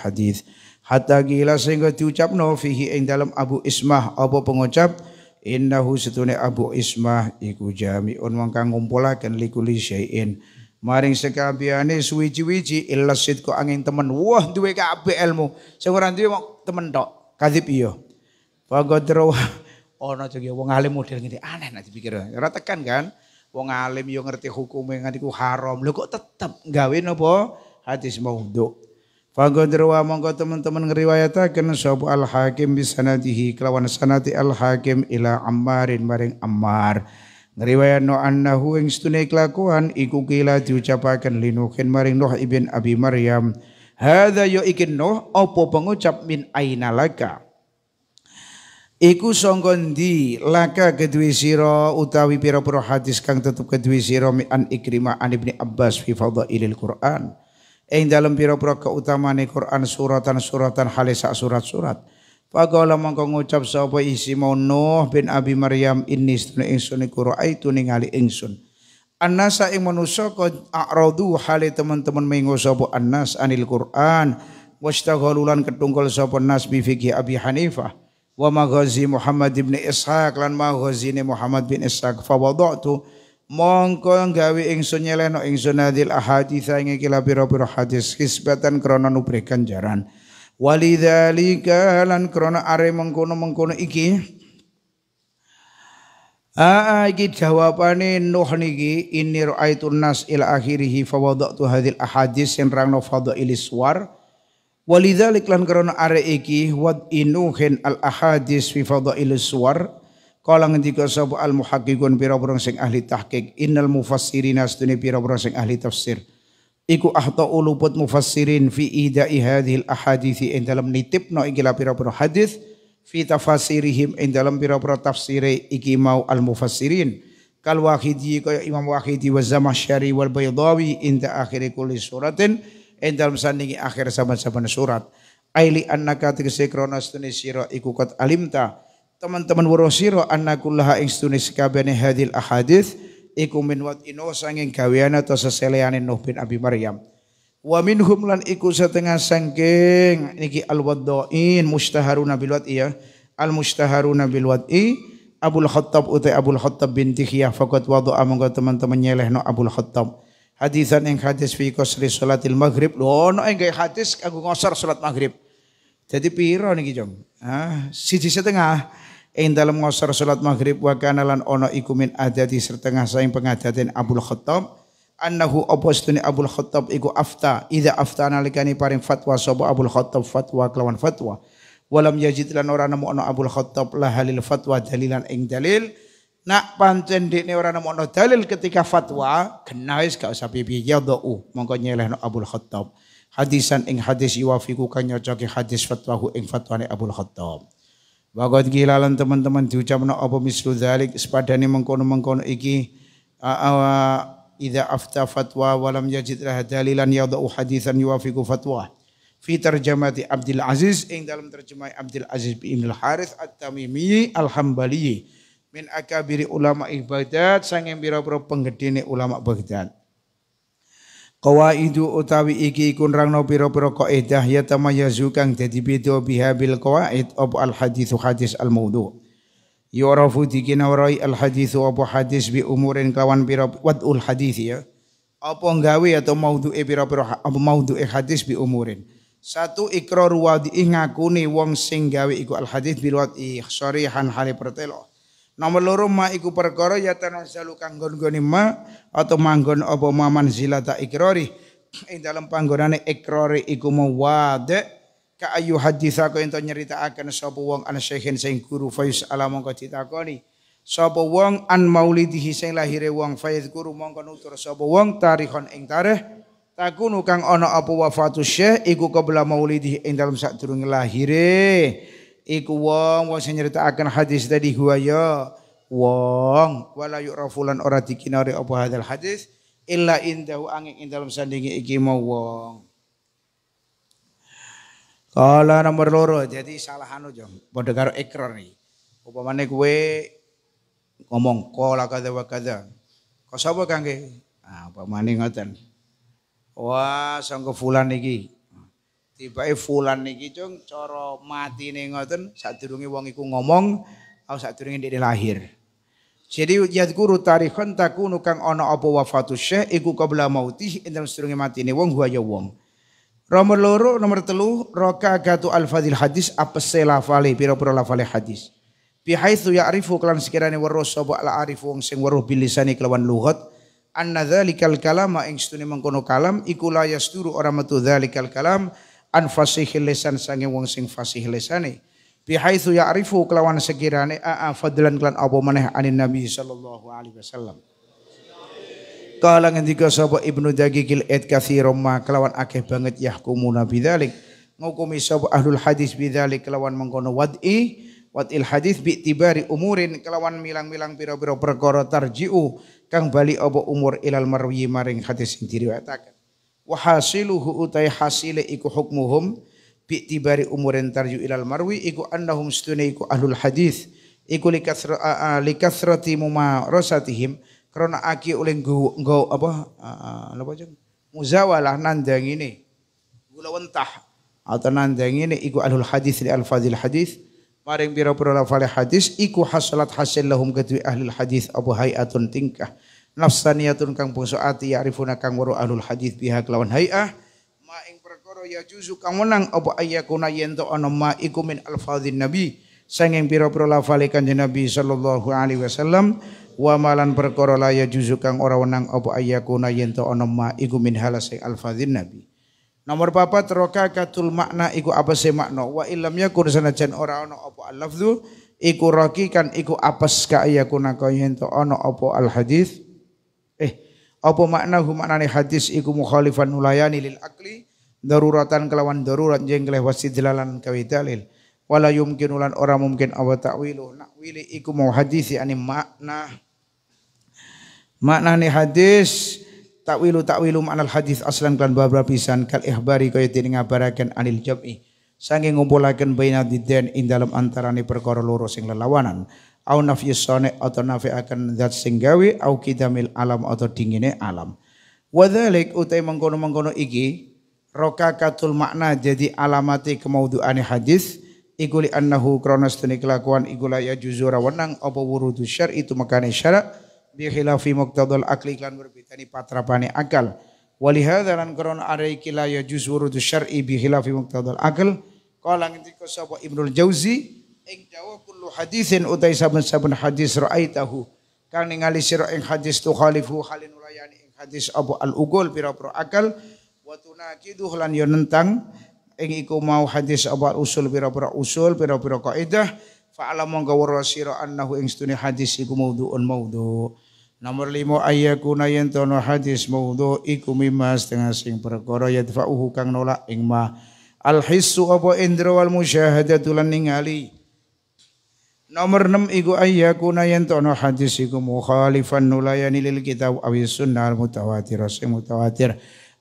hatta gila sehingga diucapno fihi ing dalam Abu Ismah apa pengucap innahu setune Abu Ismah iku jami'un wong kang ngumpulaken likuli syai'in maring sekabehane suwi-wiji ilasid kok angin temen wah duwe kabeh ilmu sing ora duwe temen tok kadhib iya pagodro ana jege wong alim model ngene aneh nek dipikir ora tekan kan wong alim yo ngerti hukume nganti ku haram lho kok tetep gawe napa hadis do Fagodrwa mongko teman-teman ngeriwayatakan sop al hakim bisanadihi kelawan sanati al hakim ila ammarin maring ammar. Ngeriwayat no annahu ing stune kelakuan iku kila diucapakan linuhin maring Nuh ibn Abi Maryam. hada yo ya ikin Nuh opo pengucap min aina laka. Iku sangka di laka kedue sira utawi pira-pira hadis kang tetep kedue sira mi an Ikrimah an Ibnu Abbas fi fadhailil Qur'an ing dalam pira-pira keutamaane Quran suratan-suratan halisa surat-surat. Faqala mongko ngucap sapa isi mau Nuh bin Abi Maryam ini sunni ingsun iku raaitu ningali ingsun. Annasa ing manusa qad a'radu hale teman-teman mengo sapa annas anil Quran wastaghalulan ketungkol sapa nas bi Abi Hanifah wa maghazi Muhammad bin Ishaq lan maghazine Muhammad bin Ishaq fa wada'tu mongko gawe ingsun nyeleno ingsun hadil ahadits ing kila pira hadis kisbatan krana nubrikan jaran walidzalika lan krana are mengkono-mengkono iki Ah iki jawabane Nuh niki inni raaitun nas ila akhirih fa wada'tu hadhil ahadits yang rangno fadha'il iswar walidzalik lan krana are iki wad inuhin al ahadits fi fadha'il iswar Kala ngendika sapa al muhaqqiqun pira-pira sing ahli tahqiq innal mufassirina astune pira-pira sing ahli tafsir iku ahtau luput mufassirin fi idai hadhil ahadithi ing dalam nitipno iki pira-pira hadis fi tafasirihim ing dalam pira-pira tafsire iki mau al mufassirin kal wahidi kaya Imam Wahidi wa Zamasyari wal Baydawi inda akhiri kulli suratin ing dalam sandingi akhir saban-saban surat aili annaka tegese krana sira iku kat alimta teman-teman warosiro annakullaha ing stune sekabehane hadil ahadits iku min watino sanging gaweana atau seseleane Nuh bin Abi Maryam. Wa minhum lan iku setengah sangking niki al waddain mustaharuna bil wad'i ya. Al mustaharuna bil i Abul Khattab utai Abul Khattab binti Tihiyah fakat wadu monggo teman-teman no Abul Khattab. Hadisan yang hadis fi qasri salatil maghrib. no yang ing hadis aku ngosar salat maghrib. Jadi piro niki, Jong? Ah, siji setengah ing dalam ngosor salat maghrib wa kana lan ana iku min adati setengah saing pengadatan Abdul Khattab annahu apa sedune Abdul Khattab iku afta ida afta nalikani paring fatwa sapa Abdul Khattab fatwa kelawan fatwa walam yajid lan ora nemu ana Abdul Khattab la halil fatwa dalilan ing dalil nak pancen dekne ora nemu ana dalil ketika fatwa kenais wis gak usah piye yadau mongko nyelehno Abdul Khattab hadisan ing hadis yuwafiku kang nyocoki hadis fatwahu ing fatwane Abdul Khattab Bagot gilalan teman-teman diucapkan apa mislu dzalik sepadani mengkono-mengkono iki awa ida afta fatwa walam yajid lah dalilan yadau hadisan yuafiku fatwa fi terjemati Abdul Aziz ing dalam terjemah Abdul Aziz bin Al Harith At-Tamimi Al-Hambali min akabiri ulama Baghdad sanging pira-pira penggedene ulama Baghdad Qawaidu utawi iki iku nerangno pira-pira kaidah ya tamayazu kang dadi beda biha bil qawaid ob al hadithu hadis al Yorofu Yurafu ya dikinawrai al hadithu apa hadis bi umurin kawan wat ul hadis ya. Apa gawe atau e pira-pira apa e hadis bi umurin. Satu ikrar wadi ngakune wong sing gawe iku al hadis bil wadi han hale pertelo. Nomor loro ma iku perkara ya tanazzalu kang gon-goni ma atau manggon apa ma manzilata ikrori. Ing dalam panggonane ikrori iku wade. ka ayu haditsa kau ento nyeritaaken sapa wong an syekhin sing guru faiz ala mongko ditakoni. Sapa wong an maulidihi sing lahire wong faiz guru mongko nutur sapa wong tarikhon ing tarikh takunu kang ana apa wafatu syekh iku qabla maulidih ing dalam sadurunge lahire iku wong wong sing akan hadis tadi huwa ya wong wala yu'rafulan ora dikinari apa hadal hadis illa indahu angin ing dalam sandingi iki mau wong Kala nomor loro jadi salah anu jom padha karo ikrar iki upamane kuwe ngomong kala kada wa kada kok sapa kangge ah upamane ngoten wah sangko fulan iki Tiba-e fulan niki cung cara matine ngoten sadurunge wong iku ngomong au sadurunge dhek lahir. Jadi yadkuru tarikhon takunu nukang ana apa wafatu syekh iku qabla mautih ing turungi mati nih wong huaya wong. Romer loro, nomor telu, roka gatu al-fadil hadis apese piro piro la lafale hadis. arifu klan kelan sekirane waro sobo ala arifu wong sing waro bilisani kelawan an anna kalam kalam, ing mengkono kalam ikulaya sturu orang metu dalikal kalam an fasihil lisan sange wong sing fasih lisane bihaitsu ya'rifu kelawan sekirane a fadlan kelan apa maneh anin nabi sallallahu alaihi wasallam Kala ngendika sapa Ibnu Daqiqil et katsiran ma kelawan akeh banget yahkumu nabi dzalik ngukumi sapa ahlul hadis bidzalik kelawan mengkono wad'i wad'il hadis bi'tibari umurin kelawan milang-milang pira-pira perkara tarji'u kang bali apa umur ilal marwi maring hadis sing diriwayataken wa hasiluhu utai hasile iku hukmuhum bi'tibari umurin tarju ilal marwi iku annahum stune iku ahlul hadis iku likasra uh, likasrati rosatihim. karena aki oleh nggo apa apa jeneng muzawalah nandang ini Gula wentah atau nandang ini iku ahlul hadis li alfadil hadis maring pira-pira lafal hadis iku hasalat hasil lahum kedua ahlul hadis abu hayatun tingkah nafsaniyatun kang bangsa ati ya'rifuna kang waru ahlul hadis biha kelawan hai'ah ma ing perkara ya juzu kang menang apa ayyakuna yen to ana ma iku min alfadhin nabi sanging pira-pira lafale kanjeng nabi sallallahu alaihi wasallam wa malan perkara la ya juzu kang ora wenang apa ayyakuna yen to ana ma iku min halasing alfadhin nabi Nomor papat katul makna iku apa sih makna wa ilam yakun sanajan ora ana apa al-lafzu iku rakikan iku apes ka ayakuna kaya ento ana apa al hadis Eh, apa makna maknane hadis iku mukhalifan nulayani lil akli daruratan kelawan darurat jeng keleh wasidlalan kawi dalil wala yumkin ulan ora mungkin awa ta'wilu nakwili iku mau hadisi ani makna makna ni hadis ta'wilu ta'wilu makna hadis aslan klan babra pisan kal ihbari kaya dene ngabaraken anil jam'i sange ngumpulaken di diden in dalam antarane perkara loro sing lelawanan au nafyu atau nafi akan zat sing gawe au kidamil alam atau dingine alam wadzalik utai mengkono-mengkono iki roka katul makna jadi alamati kemauduane hadis iku li annahu kronos tuni kelakuan iku la yajuzu rawenang apa wurudu syar itu makane syarak bi khilafi muqtadal akli lan berbedani patrapane akal wali hadza lan krona ada iki la yajuzu wurudu syar'i bi khilafi akal. akal qala ngendika sapa Ibnul Jauzi ing dawa kullu hadisin utai saben-saben hadis raaitahu kang ningali sira ing hadis tu khalifu halin ulayani ing hadis Abu Al-Ugul pira-pira akal wa tunaqidu lan yo nentang ing iku mau hadis Abu Al-Usul pira-pira usul pira-pira kaidah fa'ala monggo wara sira annahu ing stune hadis iku maudhu'un maudhu' Nomor lima ayakuna yen tono hadis maudhu iku mimas tengah sing perkara yadfa'uhu kang nolak ing mah al hissu apa indra wal musyahadatu lan ningali Nomor 6 iku ayyakuna yen tono hadis iku mukhalifan nulayani lil kitab awis sunnah al mutawatir sing mutawatir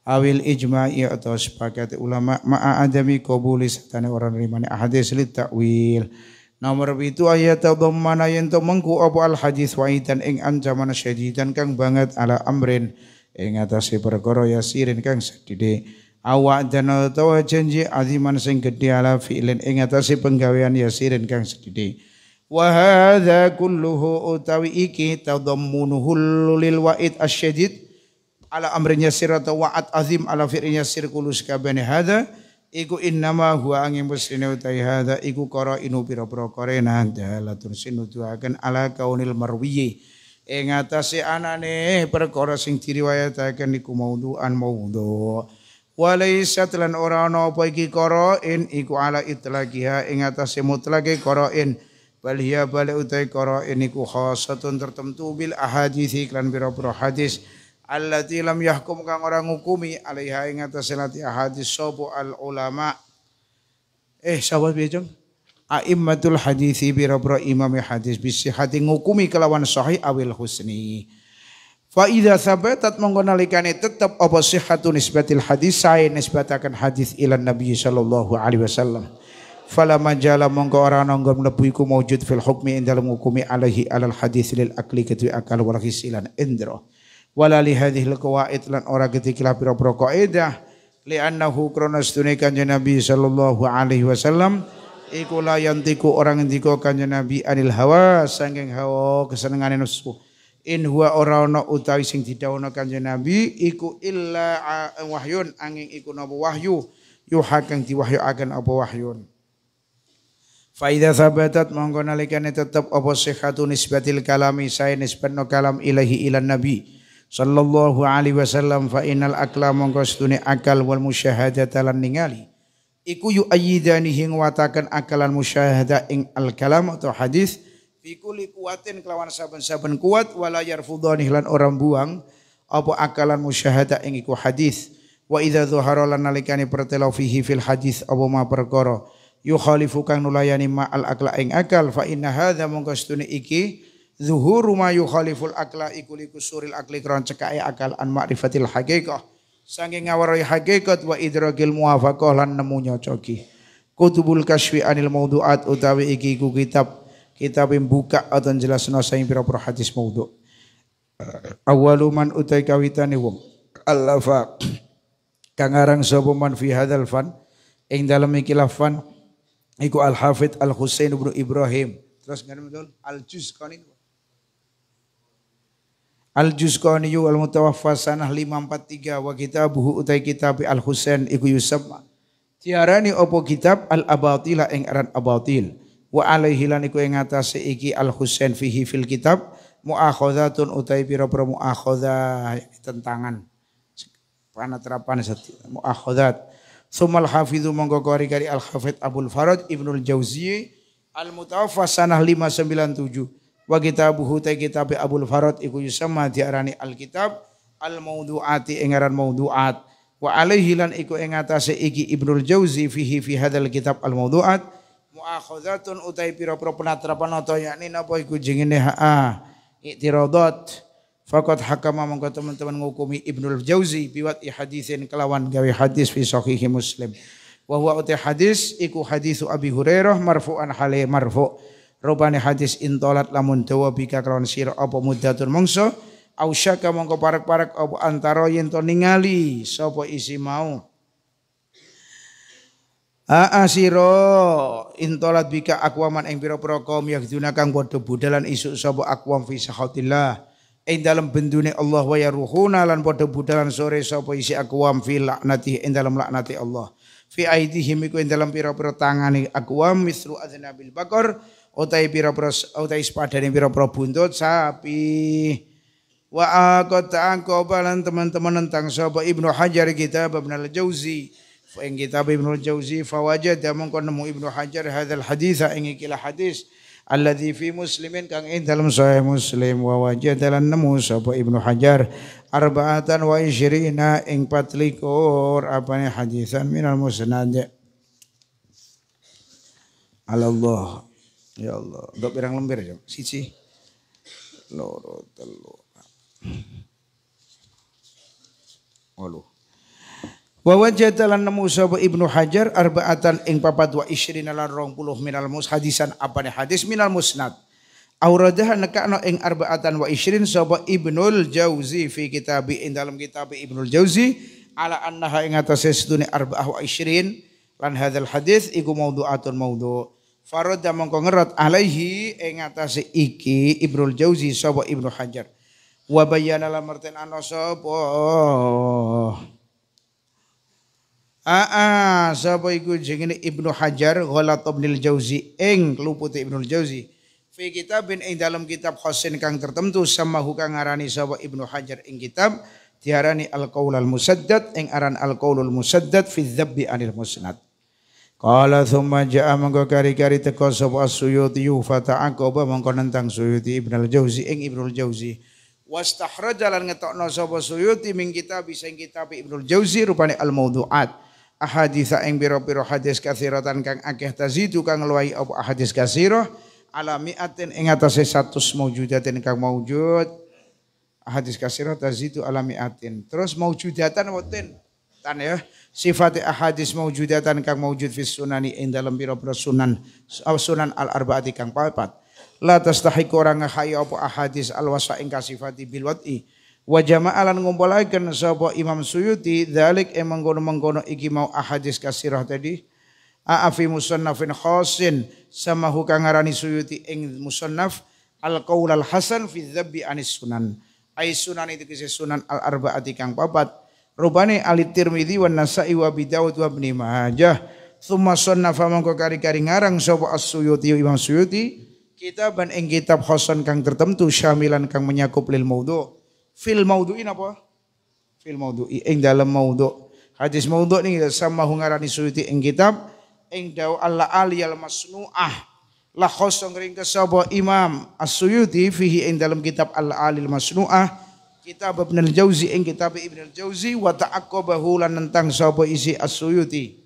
awil ijma'i atau sepakat ulama ma'a adami qabuli satane orang rimani hadis li takwil. Nomor itu ayat mana yen to mengku apa al hadis waitan ing ancaman syadidan kang banget ala amrin ing atase perkara yasirin kang sedhithik. awak dan utawa janji aziman sing gedhe ala fi'lin ing atase penggawean yasirin kang sedhithik wa hadza kulluhu utawi iki tadammunuhu lil wa'id asyadid ala amrinya sirata wa'at azim ala fi'rinya sirkulu sekabene hadza iku innama huwa angin utai iku qara inu pira-pira korena dalatun ala kaunil marwiyi ing anane perkara sing diriwayataken iku maudhu'an maudhu walaisat lan ora ana iki qara in iku ala itlaqiha ing atase mutlake in bal hiya bal utai qara'in iku khassatun tertentu bil ahaditsi iklan biro-biro hadis allati lam yahkum kang orang ngukumi alaiha ing atase lati ahadis sapa al ulama eh sahabat bijung aimmatul hadisi biro-biro imam hadis bisihati ngukumi kelawan sahih awil husni Fa idza sabatat monggo nalikane tetep apa sihhatu nisbatil hadis sae nisbataken hadis ila Nabi sallallahu alaihi wasallam fala majala mongko ora ana nggon mlebu iku maujud fil hukmi ing dalem hukumi alaihi alal hadis lil akli ketui akal wal hisilan indra wala li hadhil qawaid lan ora ketikila pira-pira kaidah li annahu krana sedune kanjeng nabi sallallahu alaihi wasallam iku la yantiku orang ngendika kanjeng nabi anil hawa sanging hawa kesenengane nafsu in huwa ora ana utawi sing didhawuhna kanjeng nabi iku illa wahyun angin iku napa wahyu yuha kang diwahyuaken apa wahyun Faida sabatat mongko nalikane tetep apa sihhatu nisbatil kalami saya nisbatno kalam ilahi ilan nabi sallallahu alaihi wasallam fa innal akla mongko sedune akal wal musyahadata lan ningali iku yu ayyidani hing watakan akalan musyahada ing al kalam atau hadis fi kulli kuatin kelawan saben-saben kuat wala yarfudhani lan orang buang apa akalan musyahada ing iku hadis wa idza zuhara lan nalikane pertelo fihi fil hadis apa ma perkara yukhalifu kang nulayani ma al akla ing akal fa inna hadza mongko iki zuhuru ma yukhaliful akla iku liku suril akli kron cekake akal an ma'rifatil haqiqah sanging ngawarai hakikat wa idrakil muwafaqah lan nemu nyocoki kutubul kasfi anil mauduat utawi iki ku kitab kitab yang buka atau jelasno saing pira-pira hadis maudhu awaluman man utai kawitane wong allafa kang aran sapa man fi hadzal fan ing dalem iki lafan Iku Al Hafid Al Husain ibnu Ibrahim. Terus ngene betul Al Juzqani. Al Juzqani al mutawaffa sanah 543 wa kitabuhu utai kitab Al Husain iku Tiara ni opo kitab Al Abatila ing aran Abatil. Wa alaihi lan iku ing atase iki Al Husain fihi fil kitab muakhadhatun utai pira-pira muakhadhah tentangan. Panaterapan muakhadhat Sumal hafidhu monggo kari kari al hafidh abul Farad Ibnul Jauzi al mutawaffa sanah 597 wa kitabuhu ta kitab abul Farad iku yusama diarani al kitab al mauduati engaran mawdu'at. wa alaihi lan iku ing atase iki Ibnul Jauzi fihi fi hadal kitab al mauduat muakhadzatun utai pira-pira penatrapan atau yakni napa iku jengene ha iktiradat Fakat hakama mongko teman-teman ngukumi Ibnul Jauzi biwat hadisin kelawan gawe hadis fi sahihi Muslim. Wa huwa uti hadis iku hadisu Abi Hurairah marfu'an hale marfu'. Rupane hadis intolat lamun dawa bika kelawan sira apa muddatun mongso au syaka mongko parek-parek apa antara yen to ningali sapa isi mau. Aa siro intolat bika akwaman ing pira-pira kaum yakduna kang padha budalan isuk sapa akwam fi sahatillah ing dalam bendune Allah wa yaruhuna lan padha budalan sore sapa isi akwam fi laknati ing dalam laknati Allah fi aidihim iku ing dalam pira-pira tangane akwam misru aznabil bakor utai pira-pira utai sepadane pira-pira buntut sapi wa aqata angkobalan teman-teman tentang sapa Ibnu Hajar kita Ibnu Al-Jauzi ing kitab Ibnu Al-Jauzi fawajad mongko nemu Ibnu Hajar hadal hadis ing ikilah hadis alladzi fi muslimin kang ing dalam sahih muslim wa wajadalan nemu sapa Ibnu Hajar arba'atan wa isyrina ing 24 apane hadisan minal musnad Allah ya Allah enggak pirang lembir ya siji loro telu waluh Wa wajadalan nemu sapa Ibnu Hajar arba'atan ing papat wa isyrina lan puluh minal mus hadisan apane hadis minal musnad. Auradah nekakno ing arba'atan wa isyrin sapa Ibnul Jauzi fi kitabi ing dalam kitab Ibnul Jauzi ala annaha ing atase sedune arba'ah wa isyrin lan hadal hadis iku maudhu'atun maudhu'. Farada mongko ngerat alaihi ing atase iki Ibnul Jauzi sapa Ibnu Hajar. Wa bayyana lamartin ana sapa Aa sapa iku jenenge Ibnu Hajar Ghalat al Jauzi ing Ibnu al Jauzi fi kitabin ing dalam kitab Husain kang tertentu sama hukang ngarani sapa Ibnu Hajar ing kitab diarani al al Musaddad ing aran al al Musaddad fi Dzabbi anil Musnad Qala thumma ja'a mangko kari-kari teko sapa suyuti fa ta'aqaba mangko nentang Suyuti al Jauzi ing al Jauzi wastahraja lan ngetokno sapa Suyuti Ming kitab ing kitab al Jauzi rupane Al-Mawdu'at ahaditsa ing biro pira hadis tan kang akeh tazidu kang luwai apa ahadis katsirah ala mi'atin ing atase 100 maujudatin kang maujud hadis katsirah tazidu ala mi'atin terus maujudatan watin tan ya sifat ahadis maujudatan kang maujud fis sunani ing dalam biro pira sunan eh, sunan al arbaati kang papat la tastahiq orang ngahaya apa ahadis al wasa ing kasifati bil wa jama'alan ngumpulaken sapa Imam Suyuti dzalik e mengkono-mengkono iki mau ahadis kasirah tadi a'afi musannafin khasin sama hukang ngarani Suyuti ing musannaf al qaul hasan fi dzabbi anis sunan ai sunan itu kese sunan al arbaati kang papat rubane al tirmidzi wan nasai wa bidaud wa ibni majah thumma sannafa mangko kari-kari ngarang sapa as-suyuti Imam Suyuti kitaban ing kitab hasan kang tertentu syamilan kang menyakup lil maudhu' fil mauduin apa? Fil maudhu'i ing dalam maudu Hadis maudu ini sama hungarani suyuti ing kitab ing daw Allah aliyal masnu'ah. La khosong ring kesaba Imam As-Suyuti fihi ing dalam kitab ala alil Masnu'ah kitab Ibn al-Jauzi ing kitab Ibn al-Jauzi wa ta'aqqabahu lan nentang sapa isi As-Suyuti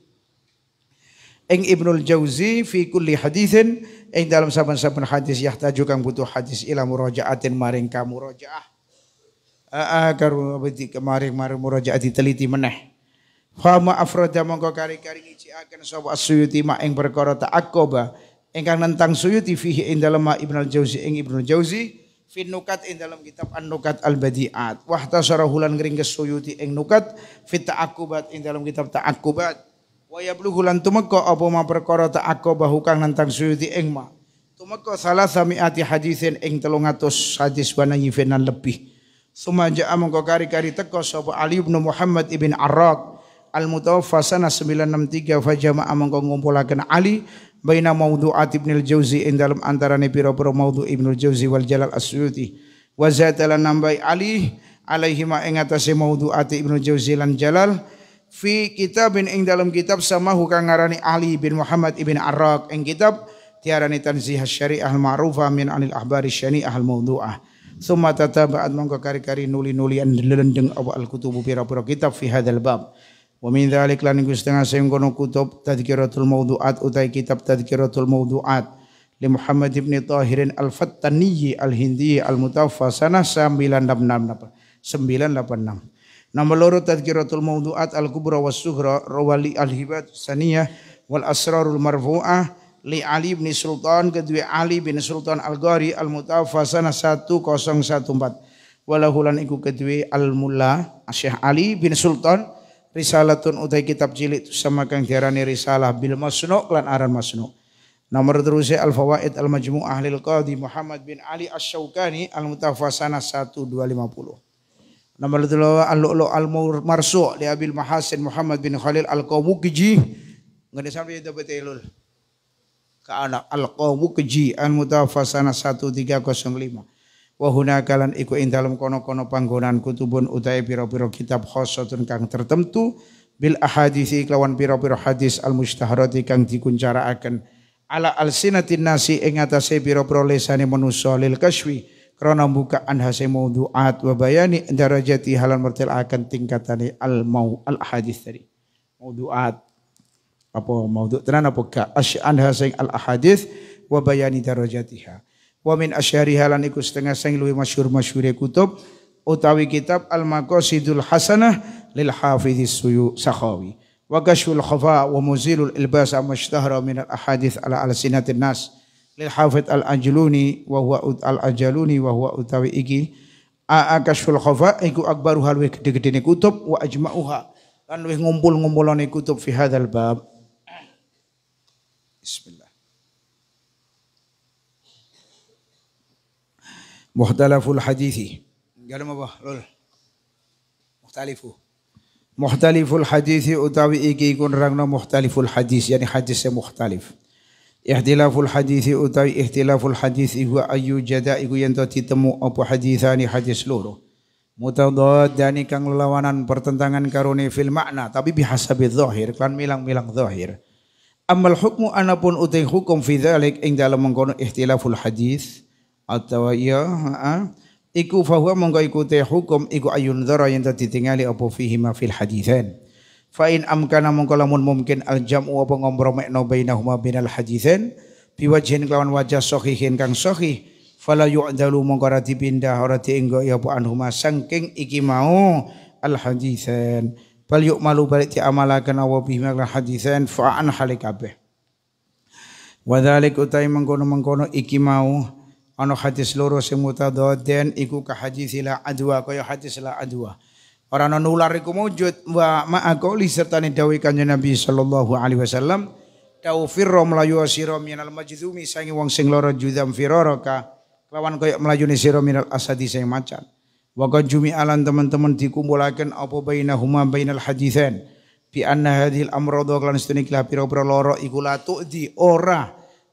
ing ibnul jauzi fi kulli hadithin ing dalam saban-saban hadis yahtaju kang butuh hadis ila murajaatin maring kamurajaah agar abdi kemari mari murajaah teliti meneh ma afrada mongko kari-kari akan sapa Suyuti mak ing perkara ta'aqoba ingkang nentang Suyuti fihi ing dalem Ibnu jauzi ing Ibnu Jauzi fi nukat ing dalam kitab An-Nukat Al-Badiat wa tasarahu lan ngringkes Suyuti ing nukat fit ta'aqubat ing dalam kitab ta'aqubat wa yablughu lan tumeka apa ma perkara ta'aqoba hukang nentang Suyuti ing ma tumeka salah ati hadisin ing 300 hadis banayi finan lebih Sumaja'a mengko kari-kari teko sapa Ali bin Muhammad ibn Arraq al mutawaffa sana 963 fa jama'a mengko ngumpulaken Ali baina maudhu'at Ibnu Jauzi ing dalem antarané pira-pira maudhu Ibnu Jauzi wal Jalal Asyuti wa zatala nambai Ali alaihi ma ing atase maudhu'at Jauzi lan Jalal fi kitabin ing dalam kitab sama hukang ngarani Ali bin Muhammad ibn Arraq ing kitab tiarani tanzih syariah al-ma'rufah min anil ahbari syani'ah al-mawdu'ah Summa tataba'at mongko kari-kari nuli-nuli lelendeng awa al-kutubu pira-pira kitab fi hadzal bab. Wa min dzalik lan iku setengah sing kutub tadkiratul mawdu'at utai kitab tadkiratul mawdu'at li Muhammad ibn Tahirin al-Fattani al-Hindi al-Mutawaffa sanah 986 986. Nomor loro tadzkiratul mawdu'at al-kubra was-sughra rawali al-hibat saniyah wal asrarul marfu'ah li Ali bin Sultan kedua Ali bin Sultan Al-Ghari Al-Mutawafasana 1014 walahulan iku kedua Al-Mulla Syekh Ali bin Sultan Risalatun utai kitab cilik sama kang diarani risalah bil masnu lan aran masnu. Nomor terusnya Al Fawaid Al Majmu'ah lil Qadi Muhammad bin Ali Asy-Syaukani Al Mutafasana 1250. Nomor dua Al Lu'lu' Al Marsu' li Abil Mahasin Muhammad bin Khalil Al Qawmuqiji. Ngene sampai dapat elul ke anak al-qawmu kejian mutafasana 1305 wa hunakalan iku ing dalem kono-kono panggonan kutubun utai pira-pira kitab khosatun kang tertentu bil ahadisi kelawan pira-pira hadis al mustaharati kang dikuncaraaken ala alsinatin nasi ing atase pira-pira lesane manusa lil kaswi krana bukaan hase mauduat wa bayani darajati halan mertilaken tingkatane al mau al hadis tadi mauduat apa maudhu tenan apa gak asyanha sing al ahadith wa bayani darajatiha wa min asyariha lan iku setengah sing luwih masyhur-masyhure kutub utawi kitab al maqasidul hasanah lil hafizis suyu sakhawi wa kashful khafa wa muzilul ilbas amashtahra min al ahadith ala alsinatin nas lil hafid al anjuluni wa huwa al anjaluni wa huwa utawi iki a kashful khafa iku akbaru halwe gede-gedene kutub wa ajma'uha lan wis ngumpul ngumpulan kutub fi hadal bab Bismillah. Muhtalaful hadithi. Gak apa, Lul. Muhtalifu. Muhtaliful hadithi utawi iki ikun rangna muhtaliful hadis. Yani hadisnya muhtalif. Ihtilaful hadithi utawi ihtilaful hadis iku ayu jada iku yang ditemu apa hadithani hadis loro. Mutadadani kang lawanan pertentangan karuni fil makna. Tapi bihasabi zahir. Kan milang-milang zahir. -milang Amal hukmu anapun uting hukum fi dzalik ing dalam mengkono ikhtilaful hadis atau ya iku fahuwa mongko iku te hukum iku ayun dzara yang tertingali apa fihi ma fil hadisan fa in amkana mongko lamun mungkin al jam'u apa ngompromekno bainahuma binal hadisan biwajhin kelawan wajah sahihin kang sahih fala yu'dalu mongko ora dipindah ora dienggo ya apa anhuma sangking iki mau al hadisan Bal yuk malu balik amalakan awa bihim aklan sen fa'an halikabeh. Wadhalik utai mengkono-mengkono iki mau ana hadis loro sing mutadadden iku ka hadis la adwa sila hadis la adwa. Ora nular iku wujud wa ma'aqoli sertane dawuh kanjeng Nabi sallallahu alaihi wasallam taufirra melayu sira minal majdumi sangi wong sing loro judam firaraka lawan kaya melayu sira minal asadi sing macan Wa qad jumi'alan teman-teman dikumpulakan apa bainahuma bainal hadithan. Bi anna hadhil amrad wa klan setuniklah pira-pira loro iku la di ora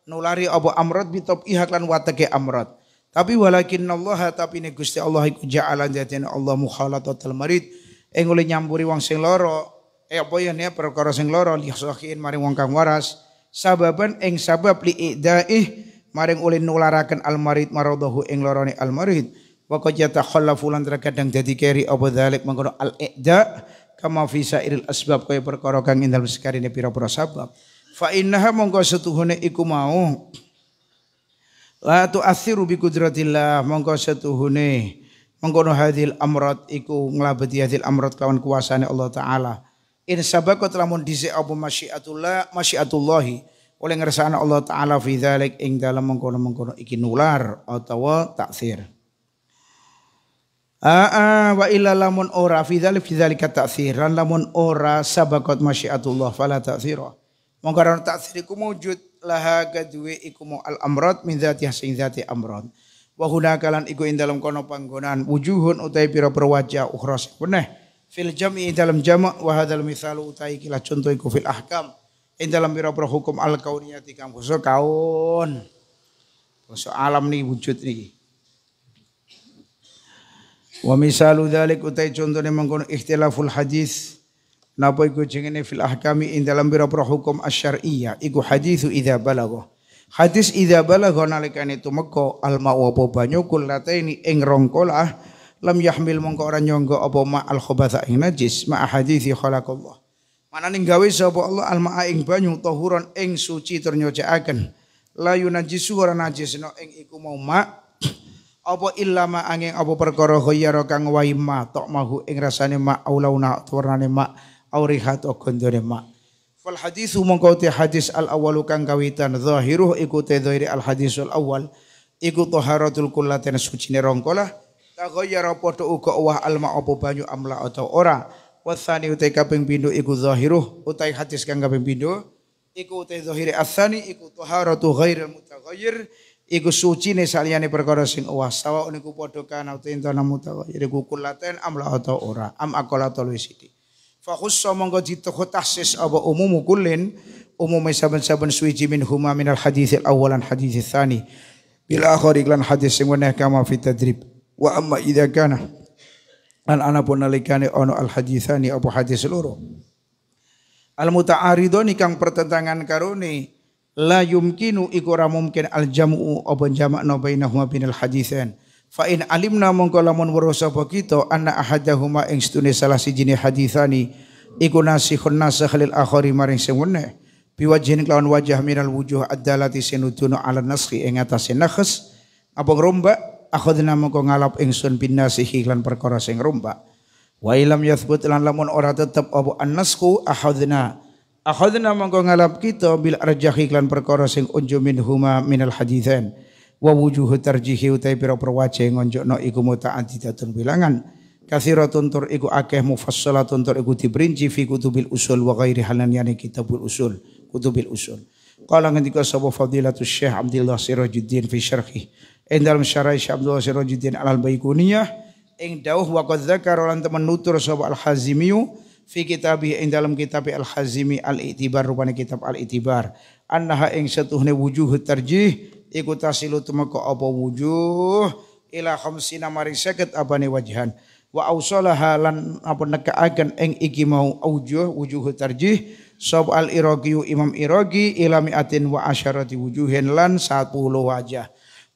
nulari apa amrad bitop ihak lan watake amrad. Tapi walakin Allah tapi ne Gusti Allah iku ja'alan jatin Allah mukhalatatul marid eng oleh nyampuri wong sing loro eh apa ya ne perkara sing loro lihasahin maring wong kang waras sababan eng sabab li'idaih maring oleh nularaken al marid maradahu ing lorone al marid wa qad yatakhallafu lan terkadang jadi keri apa dzalik mengkono al iqda kama fi sairil asbab kaya perkara kang indal dalem pira-pira sabab fa innaha mongko setuhune iku mau la tu'athiru bi qudratillah mongko setuhune mengkono hadil amrat iku nglabeti hadil amrat kawan kuasane Allah taala in sabaqat lamun dhisik apa masyiatullah masyiatullahi oleh ngerasaan Allah taala fi dzalik ing dalem mengkono-mengkono iki nular atau taksir Aa wa illa lamun ora fi dzalik fi dzalika ta'thiran lamun ora sabaqat masyiatullah fala ta'thira. Monggo ora ta'thir iku mujud laha kadue iku al amrad min dzati amrod. dzati amrad. Wa hunaka lan iku ing dalem kono panggonan wujuhun utai pira perwajah ukhra peneh fil jam'i dalam jamak wa hadzal misalu utai kila contoh iku fil ahkam ing dalam pira hukum al kauniyati kang basa kaun. Basa alam ni wujud niki. Wa misalu dzalik utai contone mengkono ikhtilaful hadis napa iku jenenge fil ahkami ing dalam pira-pira hukum asyariyah iku hadisu idza balagha. Hadis idza balagha nalikane tumeka al ma'u apa banyu kulataini ing rongkolah lam yahmil mongko ora nyangga apa ma al khubatha ing najis ma hadisi khalaqallah. mana gawe sapa Allah al ma'a ing banyu tahuron ing suci ternyucikaken. La yunajisu ora najisno ing iku mau ma' apa illama angin apa perkara khayyara kang wahi ma tok mahu ing rasane ma aulauna warnane ma aurihat gondone ma fal hadisu mongko te hadis al awalu kang kawitan zahiruh iku te zahiri al hadisul awal iku taharatul kullaten sucine rongkolah taghayyara padha uga wah al ma apa banyu amla atau ora wasani utai kaping pindho iku zahiruh utai hadis kang kaping pindho iku te zahiri asani iku taharatu ghairil mutaghayyir iku suci ne saliyane perkara sing uwas sawa niku padha kana utinta namu tawa jadi kukul laten amla atau ora am akola tolu sithik fa khussa monggo ditakhsis apa umum kullin umume saben-saben suci min huma min al hadis al awalan hadis al tsani bil akhir iklan hadis sing weneh kama fi tadrib wa amma idza kana an ana pun nalikane ono al hadisani apa hadis loro al muta'aridoni kang pertentangan karone la yumkinu iku ora mungkin al jam'u apa jamakna bainahuma binal hadisan fa in alimna mongko lamun weruh kita anna ahadahuma ing salah sijine hadisani iku nasihun nasakh lil akhari maring sing weneh biwajhin kelawan wajah minal wujuh adalati dalati alan ala naskhi ing atase nakhs apa ngrombak akhadna mongko ngalap ingsun bin nasihi perkara sing ngrombak wa ilam yathbut lan lamun ora tetep apa an-nasku ahadna akhadna mongko ngalap kita bil arjah hiklan perkara sing unju min huma minal hadithan wa wujuhu tarjihi utai pira no ngonjokno iku muta'addidatun bilangan kasiratun tur iku akeh mufassalatun tur iku fi kutubil usul wa ghairi halan yani kitabul usul kutubil usul qala ngendika sapa fadilatus syekh Abdullah Sirajuddin fi syarhih ing dalam syarah Syekh Abdullah Sirajuddin al-Baikuniyah ing dawuh wa qad dzakara lan temen nutur sapa al-Hazimiyu fi kitabih ing dalam kitab Al-Hazimi Al-Itibar rupane kitab Al-Itibar annaha ing setuhne wujuh tarjih iku tasilu temeka apa wujuh ila khamsina maring 50 abane wajhan wa ausalaha lan apa nekaaken ing iki mau wujuh wujuh tarjih sab al-Iraqi Imam Iraqi ila mi'atin wa asyarati wujuhin lan 10 wajah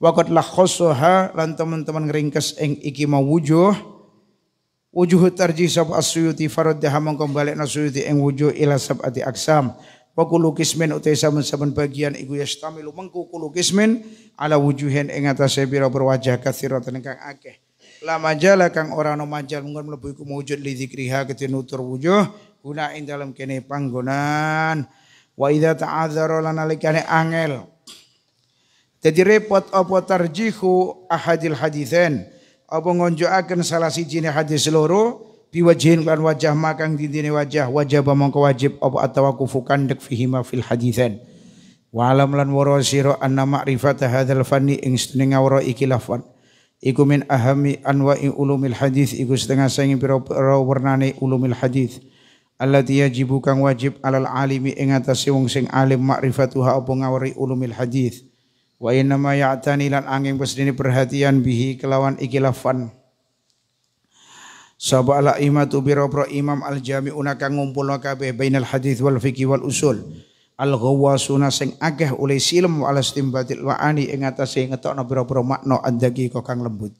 lah lakhasaha lan teman-teman ngeringkes ing iki mau wujuh Wujuh tarji sab asyuti faraddaha mongko balik nasyuti ing wujuh ila sab'ati aksam. Wa kullu kismin utai saben-saben bagian iku yastamilu mengku kullu ala wujuhin ing atase pira berwajah wajah kathiratan akeh. La majala kang ora ana majal mungkin mlebu iku mujud li dzikriha nutur wujuh guna ing dalam kene panggonan. Wa idza ta'adzara lan angel. Jadi repot apa tarjihu ahadil hadithain apa akan salah siji hadis loro biwajihin kan wajah makang dini wajah wajah mongko wajib apa atawakufu kandek fihi ma fil haditsan wa alam lan waro sira anna ma'rifata hadzal fanni ing setengah waro iki lafan iku min ahami anwa'i ulumil hadis iku setengah sengin pira-pira wernane ulumil hadis allati yajibu kang wajib alal alimi ing atase wong sing alim ma'rifatuha apa ngawari ulumil hadis Wa inna ma ya'tani lan angin pasedene perhatian bihi kelawan ikilafan. Saba ala imatu biropro imam al jami'una kang ngumpulna kabe bainal hadis wal fikih wal usul. Al ghawasuna sing akeh oleh silem wa ala istimbatil wa'ani ing atase ngetokno biro-biro makna andagi kang lembut.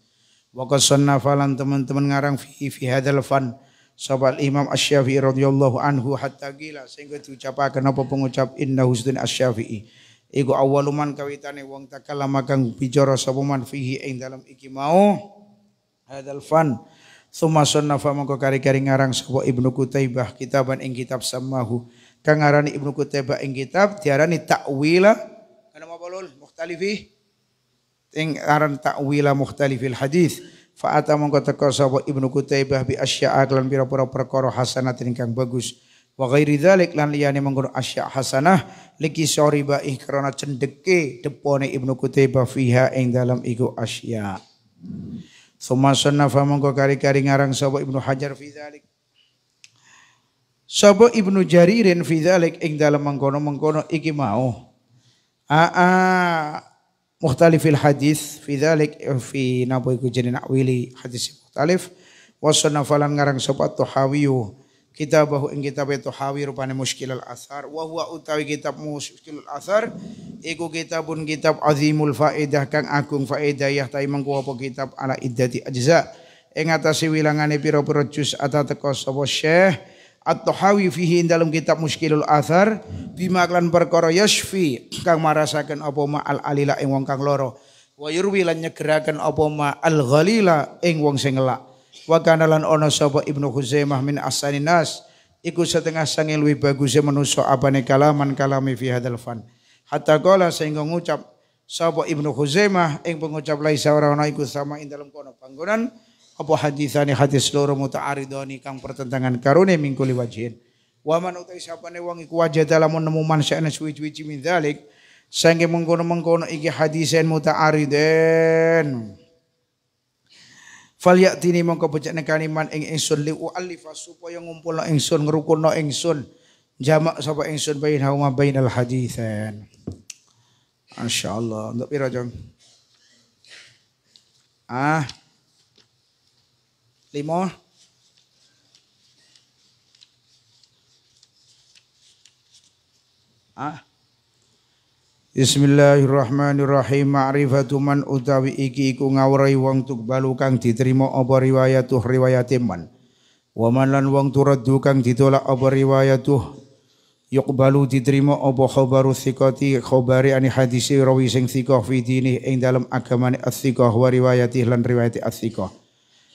Wa qasanna falan teman-teman ngarang fi fi hadzal fan sapa Imam Asy-Syafi'i radhiyallahu anhu hatta gila sehingga diucapaken apa pengucap inna husdun Asy-Syafi'i. Iku awaluman kawitane wong takalama kang bicara sapa man fihi ing dalam iki mau hadal fan Suma sunnafa mongko kari-kari ngarang sapa Ibnu Kutaibah kitaban ing kitab samahu. Kang aran Ibnu Kutaibah ing kitab diarani ta'wila kana apa lul mukhtalifi ing aran ta'wila mukhtalifil hadis. Fa ata mongko teko sapa Ibnu Kutaibah bi asya'a lan pira-pira perkara hasanatin kang bagus wa ghairi dzalik lan liyane mengkono asya hasanah liki sori baih karena cendeke depone Ibnu Kutaibah fiha ing dalam iku asya Suma sunnafa mengko kari-kari ngarang sapa Ibnu Hajar fi dzalik Sapa Ibnu Jaririn fi dzalik ing dalam mengkono-mengkono iki mau Aa mukhtalifil hadis fi dzalik eh, fi napa iku jeneng wili hadis mukhtalif wa sunnafalan ngarang sapa Tuhawiyu kitabahu ing kitab itu hawi rupane muskil al asar wa huwa utawi kitab muskil al asar iku kitabun kitab azimul faedah kang agung faedah ya ta mengko apa kitab ala iddati ajza ing atase wilangane pira-pira juz atau teko sapa syekh at-tahawi fihi dalam kitab muskilul athar bima klan perkara yasfi kang marasaken apa ma al alila ing wong kang loro wa yurwi lan nyegeraken apa ma al ghalila ing wong sing wa kana lan sapa Ibnu Khuzaimah min asanin nas iku setengah sange luwih bagus manusa abane kalaman kalami fi hadal fan hatta qala sehingga ngucap sapa Ibnu Khuzaimah ing pengucap laisa ora ana iku sama ing dalam kono panggonan apa hadisane hadis loro muta'aridoni kang pertentangan karone mingkuli wajin. wa man utai ne wong iku wajah lamun nemu man sa'ana suwi-suwi min dzalik sangge mengkono-mengkono iki hadisen muta'ariden Fal yaktini mongko pecah nekani man ing ingsun li u'alifa supaya ngumpul na ingsun, ngerukun na ingsun. Jamak sapa ingsun bayin hauma bayin al hadithan. Masya Allah. Untuk pira Ah. Lima. Ah. Bismillahirrahmanirrahim ma'rifatu man utawi iki iku ngawrahi wong tuk balukang diterima apa riwayatuh riwayate man wa man lan wong turaddu kang ditolak apa riwayatuh yuqbalu diterima apa khabaru thiqati khabari ani hadisi rawi sing thiqah fi dinih ing dalam agamane as-thiqah wa riwayati lan riwayati as-thiqah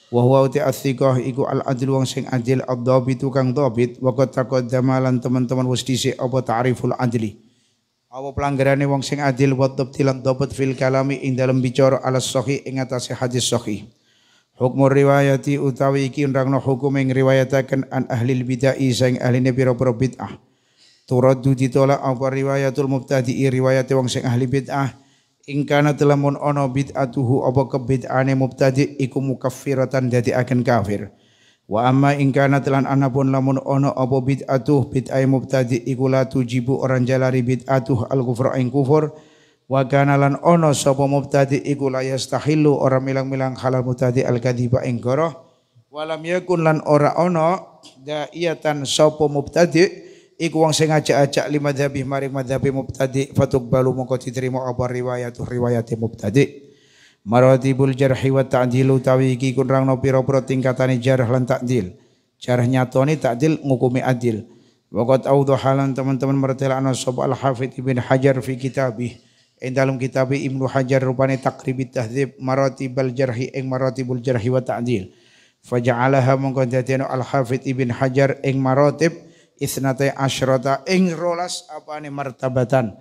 wa huwa uti as-thiqah iku al adil wong sing adil ad-dhabitu kang dhabit wa qad taqaddama lan teman-teman wis dhisik apa ta'riful adli apa pelanggarane wong sing adil wa tabtilan dapat fil kalami ing dalam bicara ala sohi ing atase hadis Sohi. Hukum riwayati utawi iki nrangno hukum ing riwayataken an ahli bid'ah sing ahline biro pira bid'ah. Turaddu ditolak apa riwayatul mubtadii riwayate wong sing ahli bid'ah ing kana telamun ana bid'atuhu apa kebid'ane mubtadi iku mukaffiratan dadi akan kafir. Wa amma ingkana telan anapun lamun ono apa bid'atuh bid'ai mubtadi iku la tujibu orang jalari bid'atuh al kufra ing kufur wa kana lan ono sapa mubtadi iku la yastahillu orang milang-milang halal mubtadi al kadhiba ing goroh walam yakun lan ora ono da'iyatan sapa mubtadi iku wong sing ajak-ajak lima dzhabih maring madzhabi mubtadi balu mongko diterima apa riwayatuh riwayate mubtadi' maratibul jarhi wa ta'dil utawi iki kunrangno pira-pira tingkatane jarh lan ta'dil jarh nyatoni ta'dil ngukumi adil waqat halan teman-teman mertelakno sapa al hafid ibn hajar fi kitabih ing dalam kitab Ibnu Hajar rupane takribit tahdzib maratibal jarhi ing maratibul jarhi wa ta'dil faja'alaha mongko dadekno al hafid ibn hajar ing maratib isnate asyrata ing rolas apane martabatan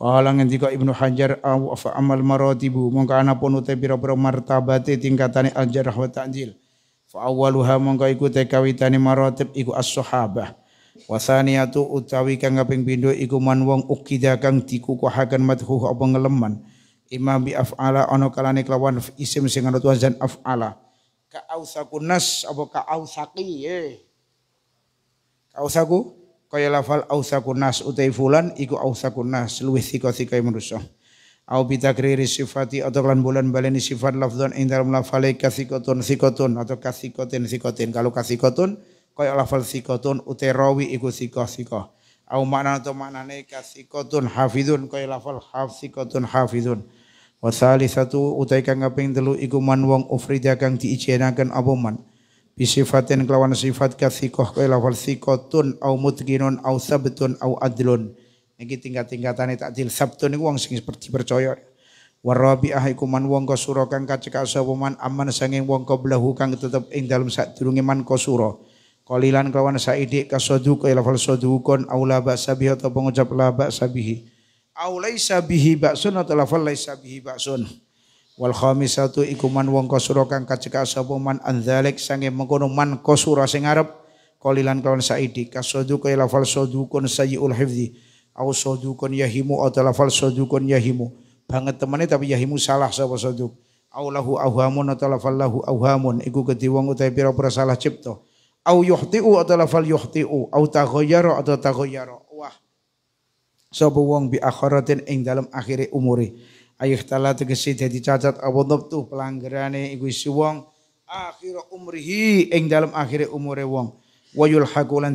Kala ngendika Ibnu Hajar aw fa amal maratibu mongko anapun uta pira-pira martabate tingkatane al jarh wa ta'dil. Fa awwaluha mongko iku tekawitane maratib iku as-sahabah. Wasaniyatu utawi kang kaping pindho iku man wong ukida kang dikukuhaken madhuh apa ngeleman. Imam bi af'ala ana kalane kelawan isim sing ana tuan zan af'ala. Ka ausakunas apa ka ausaqi. Ka ausaku kaya lafal ausakun nas utai fulan iku ausakun nas luwih sika-sika manusa au bitakriri sifati atau lan bulan baleni sifat lafzon ing dalam lafale kasikotun sikotun atau kasikotin sikotin kalau kasikotun kaya lafal sikotun utai rawi iku sika-sika au makna atau maknane kasikotun hafidun kaya lafal sikotun hafidun wasali satu utai kang kaping telu iku man wong ufrida kang diijenaken apa man bisifatin kelawan sifat kathikoh kaya lafal thikotun au mutginun au sabtun au adlun iki tingkat-tingkatane takdil sabtun ini wong sing dipercaya warabi'ah iku man wong kosuro kang kacekak sapa man aman sanging wong qablahu kang tetep ing dalem sadurunge man kosuro. qalilan kelawan saidik kasadu kaya lafal sadukun au la ba'sa atau pengucap la ba'sa au laisa bihi ba'sun atau lafal laisa bihi ba'sun wal khamisatu iku man wong kasura kang kacekak sapa man anzalik sange mengkono man kasura sing arep qalilan kawan saidi kasadu kaya lafal sadukun sayiul hifzi au sadukun yahimu atau lafal sadukun yahimu banget temane tapi yahimu salah sapa soduk au lahu awhamun atau lafal lahu awhamun iku gede wong utahe pira-pira salah au yuhtiu atau lafal yuhtiu au taghayyara atau taghayyara wah sapa wong bi akhiratin ing dalam akhire umure ayuh tala tegesi dadi cacat apa dhobtu pelanggarane iku isi wong akhir umrihi ing dalam akhir umure wong wa yulhaqu lan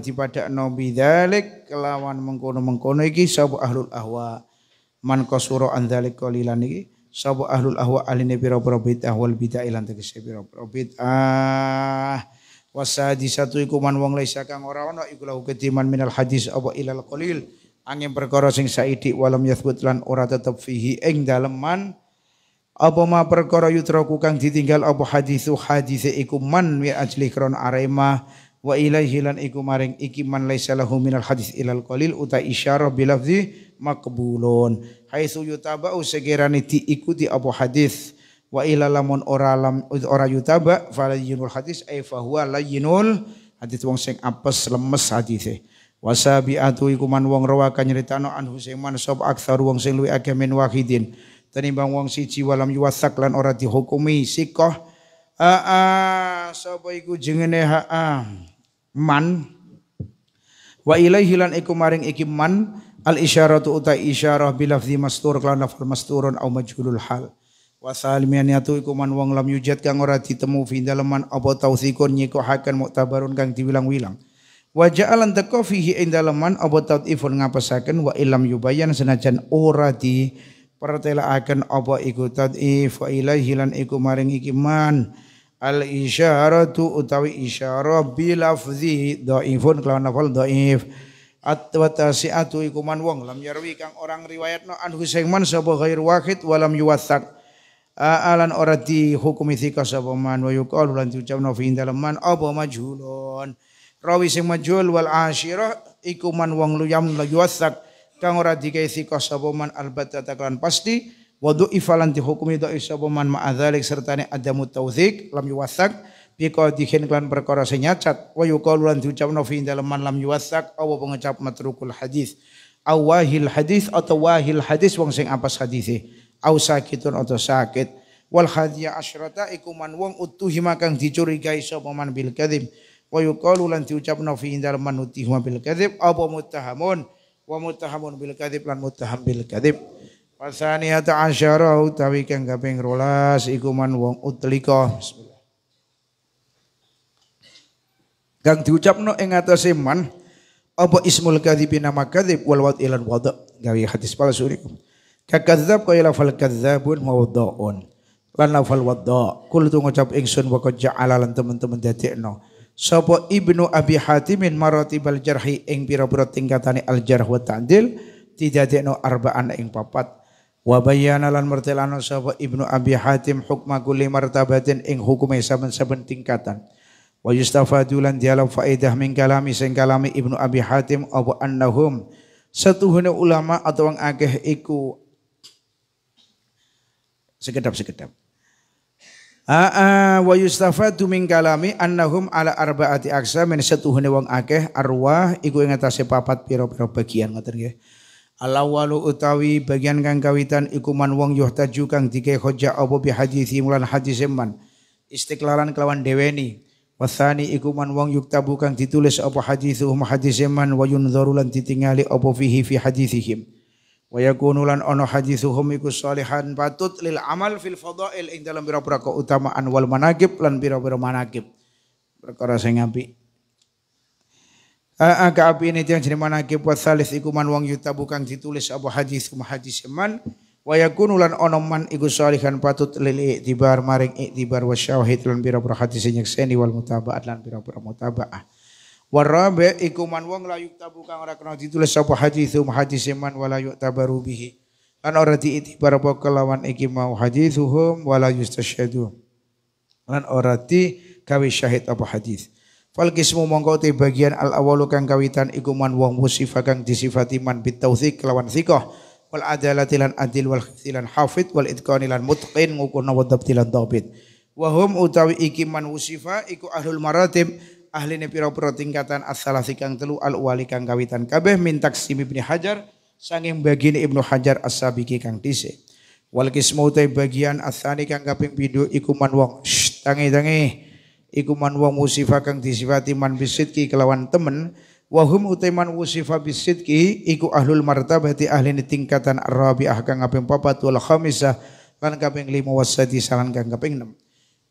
nabi bidzalik kelawan mengkono-mengkono iki sapa ahlul ahwa man kosuro an dzalik qalilan iki sapa ahlul ahwa aline pira-pira bid'ah wal bid'ah lan tegesi pira-pira bid'ah wasadi satu iku man wong laisa kang ora ana iku lahu kediman minal hadis apa ilal qalil angin perkara sing saidik walam yathbut lan ora tetep fihi ing daleman apa ma perkara yutra kang ditinggal apa hadithu hadise iku man wi ajli kron arema wa ilaihi lan iku maring iki man laisa minal hadis ilal qalil uta isyarah bilafzi makbulun haitsu yutaba'u sekirane diikuti apa hadith wa ila lamun ora lam ora yutaba falayyinul hadis ay fahuwa layyinul hadis wong sing apes lemes hadise wasabiatu iku man wong rawa kang nyritano anhu sing mansub aktsar wong sing luwih akeh min wahidin tenimbang wong siji walam yuwasak lan ora dihukumi sikoh aa sapa iku jengene haa man wa ilaihi lan iku maring iki man al isyaratu uta isyarah bilafzi mastur kelan lafal masturun au majhulul hal wa salimian yatu iku man wong lam yujad kang ora ditemu fi daleman apa tausikun hakan muktabarun kang diwilang-wilang wa ja'alan teko fihi ing daleman apa ngapa ngapesaken wa ilam yubayan senajan ora di pertelaaken apa iku tatif wa ilaihi lan iku maring iki man al isyaratu utawi isyarah bilafzi dhaifun kelawan lafal dhaif at wa tasiatu iku man wong lam yarwi kang orang no anhu sing man sapa ghair wahid walam yuwathaq alan ora dihukumi thika sapa man wa yuqalu lan diucapno fi daleman apa majhulun rawi sing majul wal asyirah iku man wong luyam la yuwathak kang ora dikai sika sapa man albatta pasti wa ifalan dihukumi dhaif sapa man ma'adzalik sertane adamu tauzik lam yuwathak piko dihin klan perkara sing nyacat wa yuqalu lan diucapno fi dalem man lam yuwathak awa pengecap matrukul hadis awahil hadis atau wahil hadis wong sing apas hadise au sakitun atau sakit wal hadiya asyrata iku man wong utuhi makang dicurigai sapa man bil kadzib wa yuqalu lan diucapna fi indal man utihuma bil kadzib apa muttahamun wa muttahamun bil kadzib lan muttaham bil kadzib Pasaniyata asyara utawi kang kaping 12 iku man wong utlika bismillah Kang diucapno ing atase man apa ismul kadzibi nama kadzib wal wad ilan wada gawe hadis palsu niku kakadzab kaya lafal kadzabun mawaddaun lan lafal wadda kul tu ngucap ingsun wa qad ja'ala lan teman-teman dadekno sapa Ibnu Abi Hatimin maratibal jarhi ing pira-pira tingkatane al jarh wa ta'dil didadekno arba'an ing papat wa bayyana lan mertelano sapa Ibnu Abi Hatim hukma kulli martabatin ing hukume saben-saben tingkatan wa yustafadu lan dialam faedah min kalami sing kalami Ibnu Abi Hatim apa annahum setuhune ulama atau wong akeh iku sekedap-sekedap Aa wa yustafadu min kalami annahum ala arbaati aksa min setuhune wong akeh arwah iku ing atase papat pira-pira bagian ngoten nggih. Alawalu utawi bagian kang kawitan iku man wong yuhtaju kang dike hoja apa bi hadisi mulan hadis man kelawan deweni wasani iku man wong yuktabu kang ditulis apa hadisuhum hadis man wa yunzaru lan ditingali apa fihi fi hadisihim wa yakunu lan ana hadithuhum iku salihan patut lil amal fil fadail ing dalam pira-pira keutamaan wal manakib lan pira-pira manakib perkara sing apik aga api ini yang jadi manakib wa salis iku man wong yuta bukan ditulis apa hadis kum hadis man wa yakunu lan ana man iku salihan patut lil iktibar maring iktibar wa syawahid lan pira-pira hadis nyekseni wal mutabaat lan pira-pira mutabaah Warabe iku man wong la yuktabu kang ora kena ditulis sapa haditsu hadis man wala yuktabaru bihi. Lan ora diitibar apa kelawan iki mau haditsuhum wala yustasyhadu. Lan ora di kawi syahid apa hadis. Fal kismu mongko te bagian al awalu kang kawitan iku man wong musifah kang disifati man kelawan sikoh wal adalati lan adil wal khithilan hafid wal itqani lan mutqin ngukurna wa dhabtilan dhabit. Wahum utawi iki man wusifa iku ahlul maratib ahli ne pira-pira tingkatan as-salasi kang telu al-wali kang kawitan kabeh mintak simi Ibnu Hajar sanging bagian Ibnu Hajar as-Sabiki kang dhisik. Wal kismu te bagian asani kang kaping pindho iku man wong tangi tangi iku man wong musifa kang disifati man bisidki kelawan temen wahum utaiman wusifa bisidki iku ahlul martabati ne tingkatan ar-rabi'ah kang kaping papat wal khamisah kan kaping 5 wasadi salan kang kaping 6.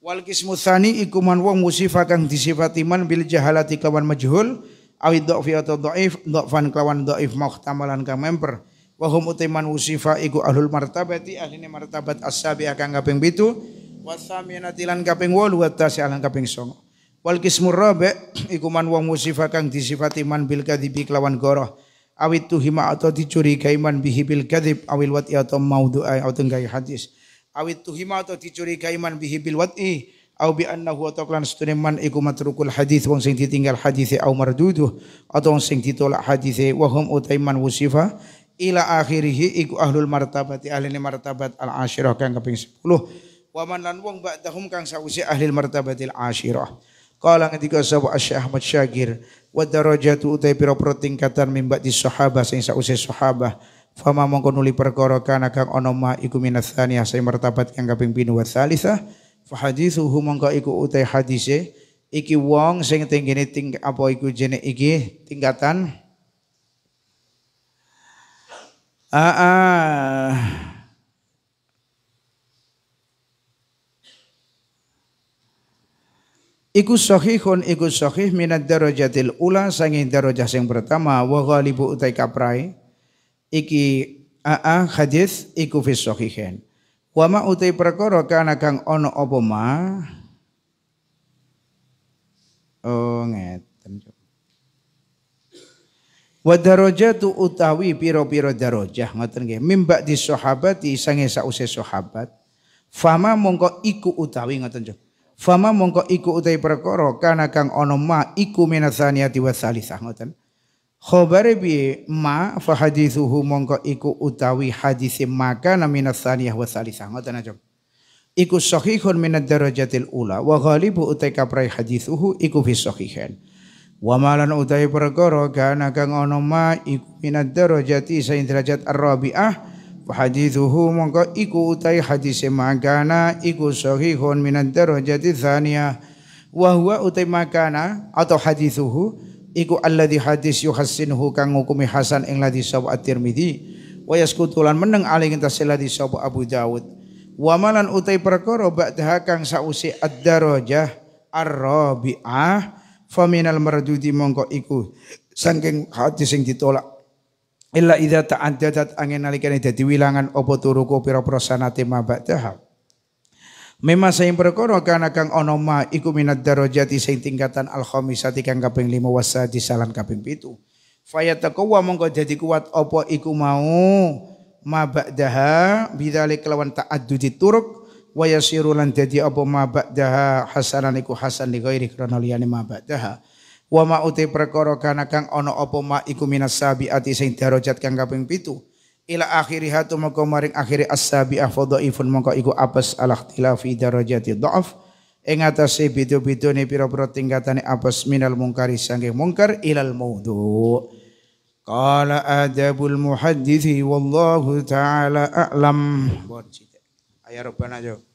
Wal qismu tsani ikuman wong musifa kang disifati man bil jahalati kawan majhul awid dhafi atau dhaif dhafan kawan dhaif muhtamalan kang memper wa hum utiman musifa iku ahlul martabati ahline martabat as-sabi kang kaping 7 wasaminati lan kaping 8 wa tasyalan kaping 9 wal qismu rabi iku man wong musifa kang disifati man bil kadhibi kawan goroh awit tuhima atau dicuri kaiman bihi bil kadhib awil wati atau maudhu'a atau gay hadis awit tuhima atau dicurigai man bihi bil wat'i au bi annahu atau klan man iku matrukul hadis wong sing ditinggal hadise au marduduh atau wong sing ditolak hadis wa hum utaiman wusifa ila akhirih iku ahlul martabati ahline martabat al asyirah kang kaping 10 wa man lan wong ba'dahum kang sausi ahlil martabatil asyirah Kala ketika sapa Syekh Ahmad Syagir wa darajatu utai pira-pira tingkatan mimba di sahabat sing sausi sahabat Fama mongko nuli perkara kana kang ana ma iku minas tsaniyah sing martabat kang kaping pinu wa salisah fa mongko iku utai hadise iki wong sing tinggine ting apa iku jene iki tingkatan Aa, Iku sahihun iku sahih minad darajatil ula sanging darajah sing pertama wa ghalibu utai kaprai iki aa hadis iku fis sahihain wa ma utai perkara kana kang ana apa ma oh ngeten wa darajatu utawi pira-pira darajah ngoten nggih mimba di di sange sause sahabat fama mongko iku utawi ngoten nggih Fama mongko iku utai perkara kana kang ana ma iku minasaniati wa salisah ngoten. Khobare bi ma fa hadithuhu mongko iku utawi hadis maka namina saniyah wa salisah ngoten aja. Iku sahihun minad darajatil ula wa ghalibu utai kaprai hadithuhu iku fi sahihan. Wa malan utai perkara kana kang ana ma iku minad darajati sain derajat ar-rabi'ah fa hadithuhu mongko iku utai hadis na iku sahihun minat darajati tsaniyah wa huwa utai makana atau hadithuhu iku alladzi hadis yuhassinhu kang ngukumi hasan ing ladzi sawab at-Tirmizi wa yaskutulan meneng ali ing tasih ladzi Abu Dawud wa malan utai perkara ba'daha kang sausi ad-darajah ar-rabi'ah faminal mardudi mongko iku sangking hadis sing ditolak illa idza ta'addadat angin nalikane dadi wilangan apa turuku pira-pira sanate mabadaha Mema saing perkara kana kang onoma ma iku minad darajati sing tingkatan alhamisati khamisati kang kaping 5 wasadi salan kaping 7. Fayataqwa mongko jadi kuat opo iku mau ma ba'daha bidzalik kelawan ta'addudi turuk wa yasiru lan dadi apa ma hasanan iku hasan li ghairi krana liyane ma ba'daha. Wa ma uti perkara kana kang ono opo ma iku minas sabiati sing darajat kang kaping 7 ila akhiri hatu maka maring akhiri asabi sabiah fadhaifun maka iku apes al ikhtilafi darajati dha'af ing atase beda-bedane pira-pira tingkatane apes minal mungkari sange mungkar ilal maudhu qala adabul muhaddithi wallahu taala a'lam ayar rabbana jawab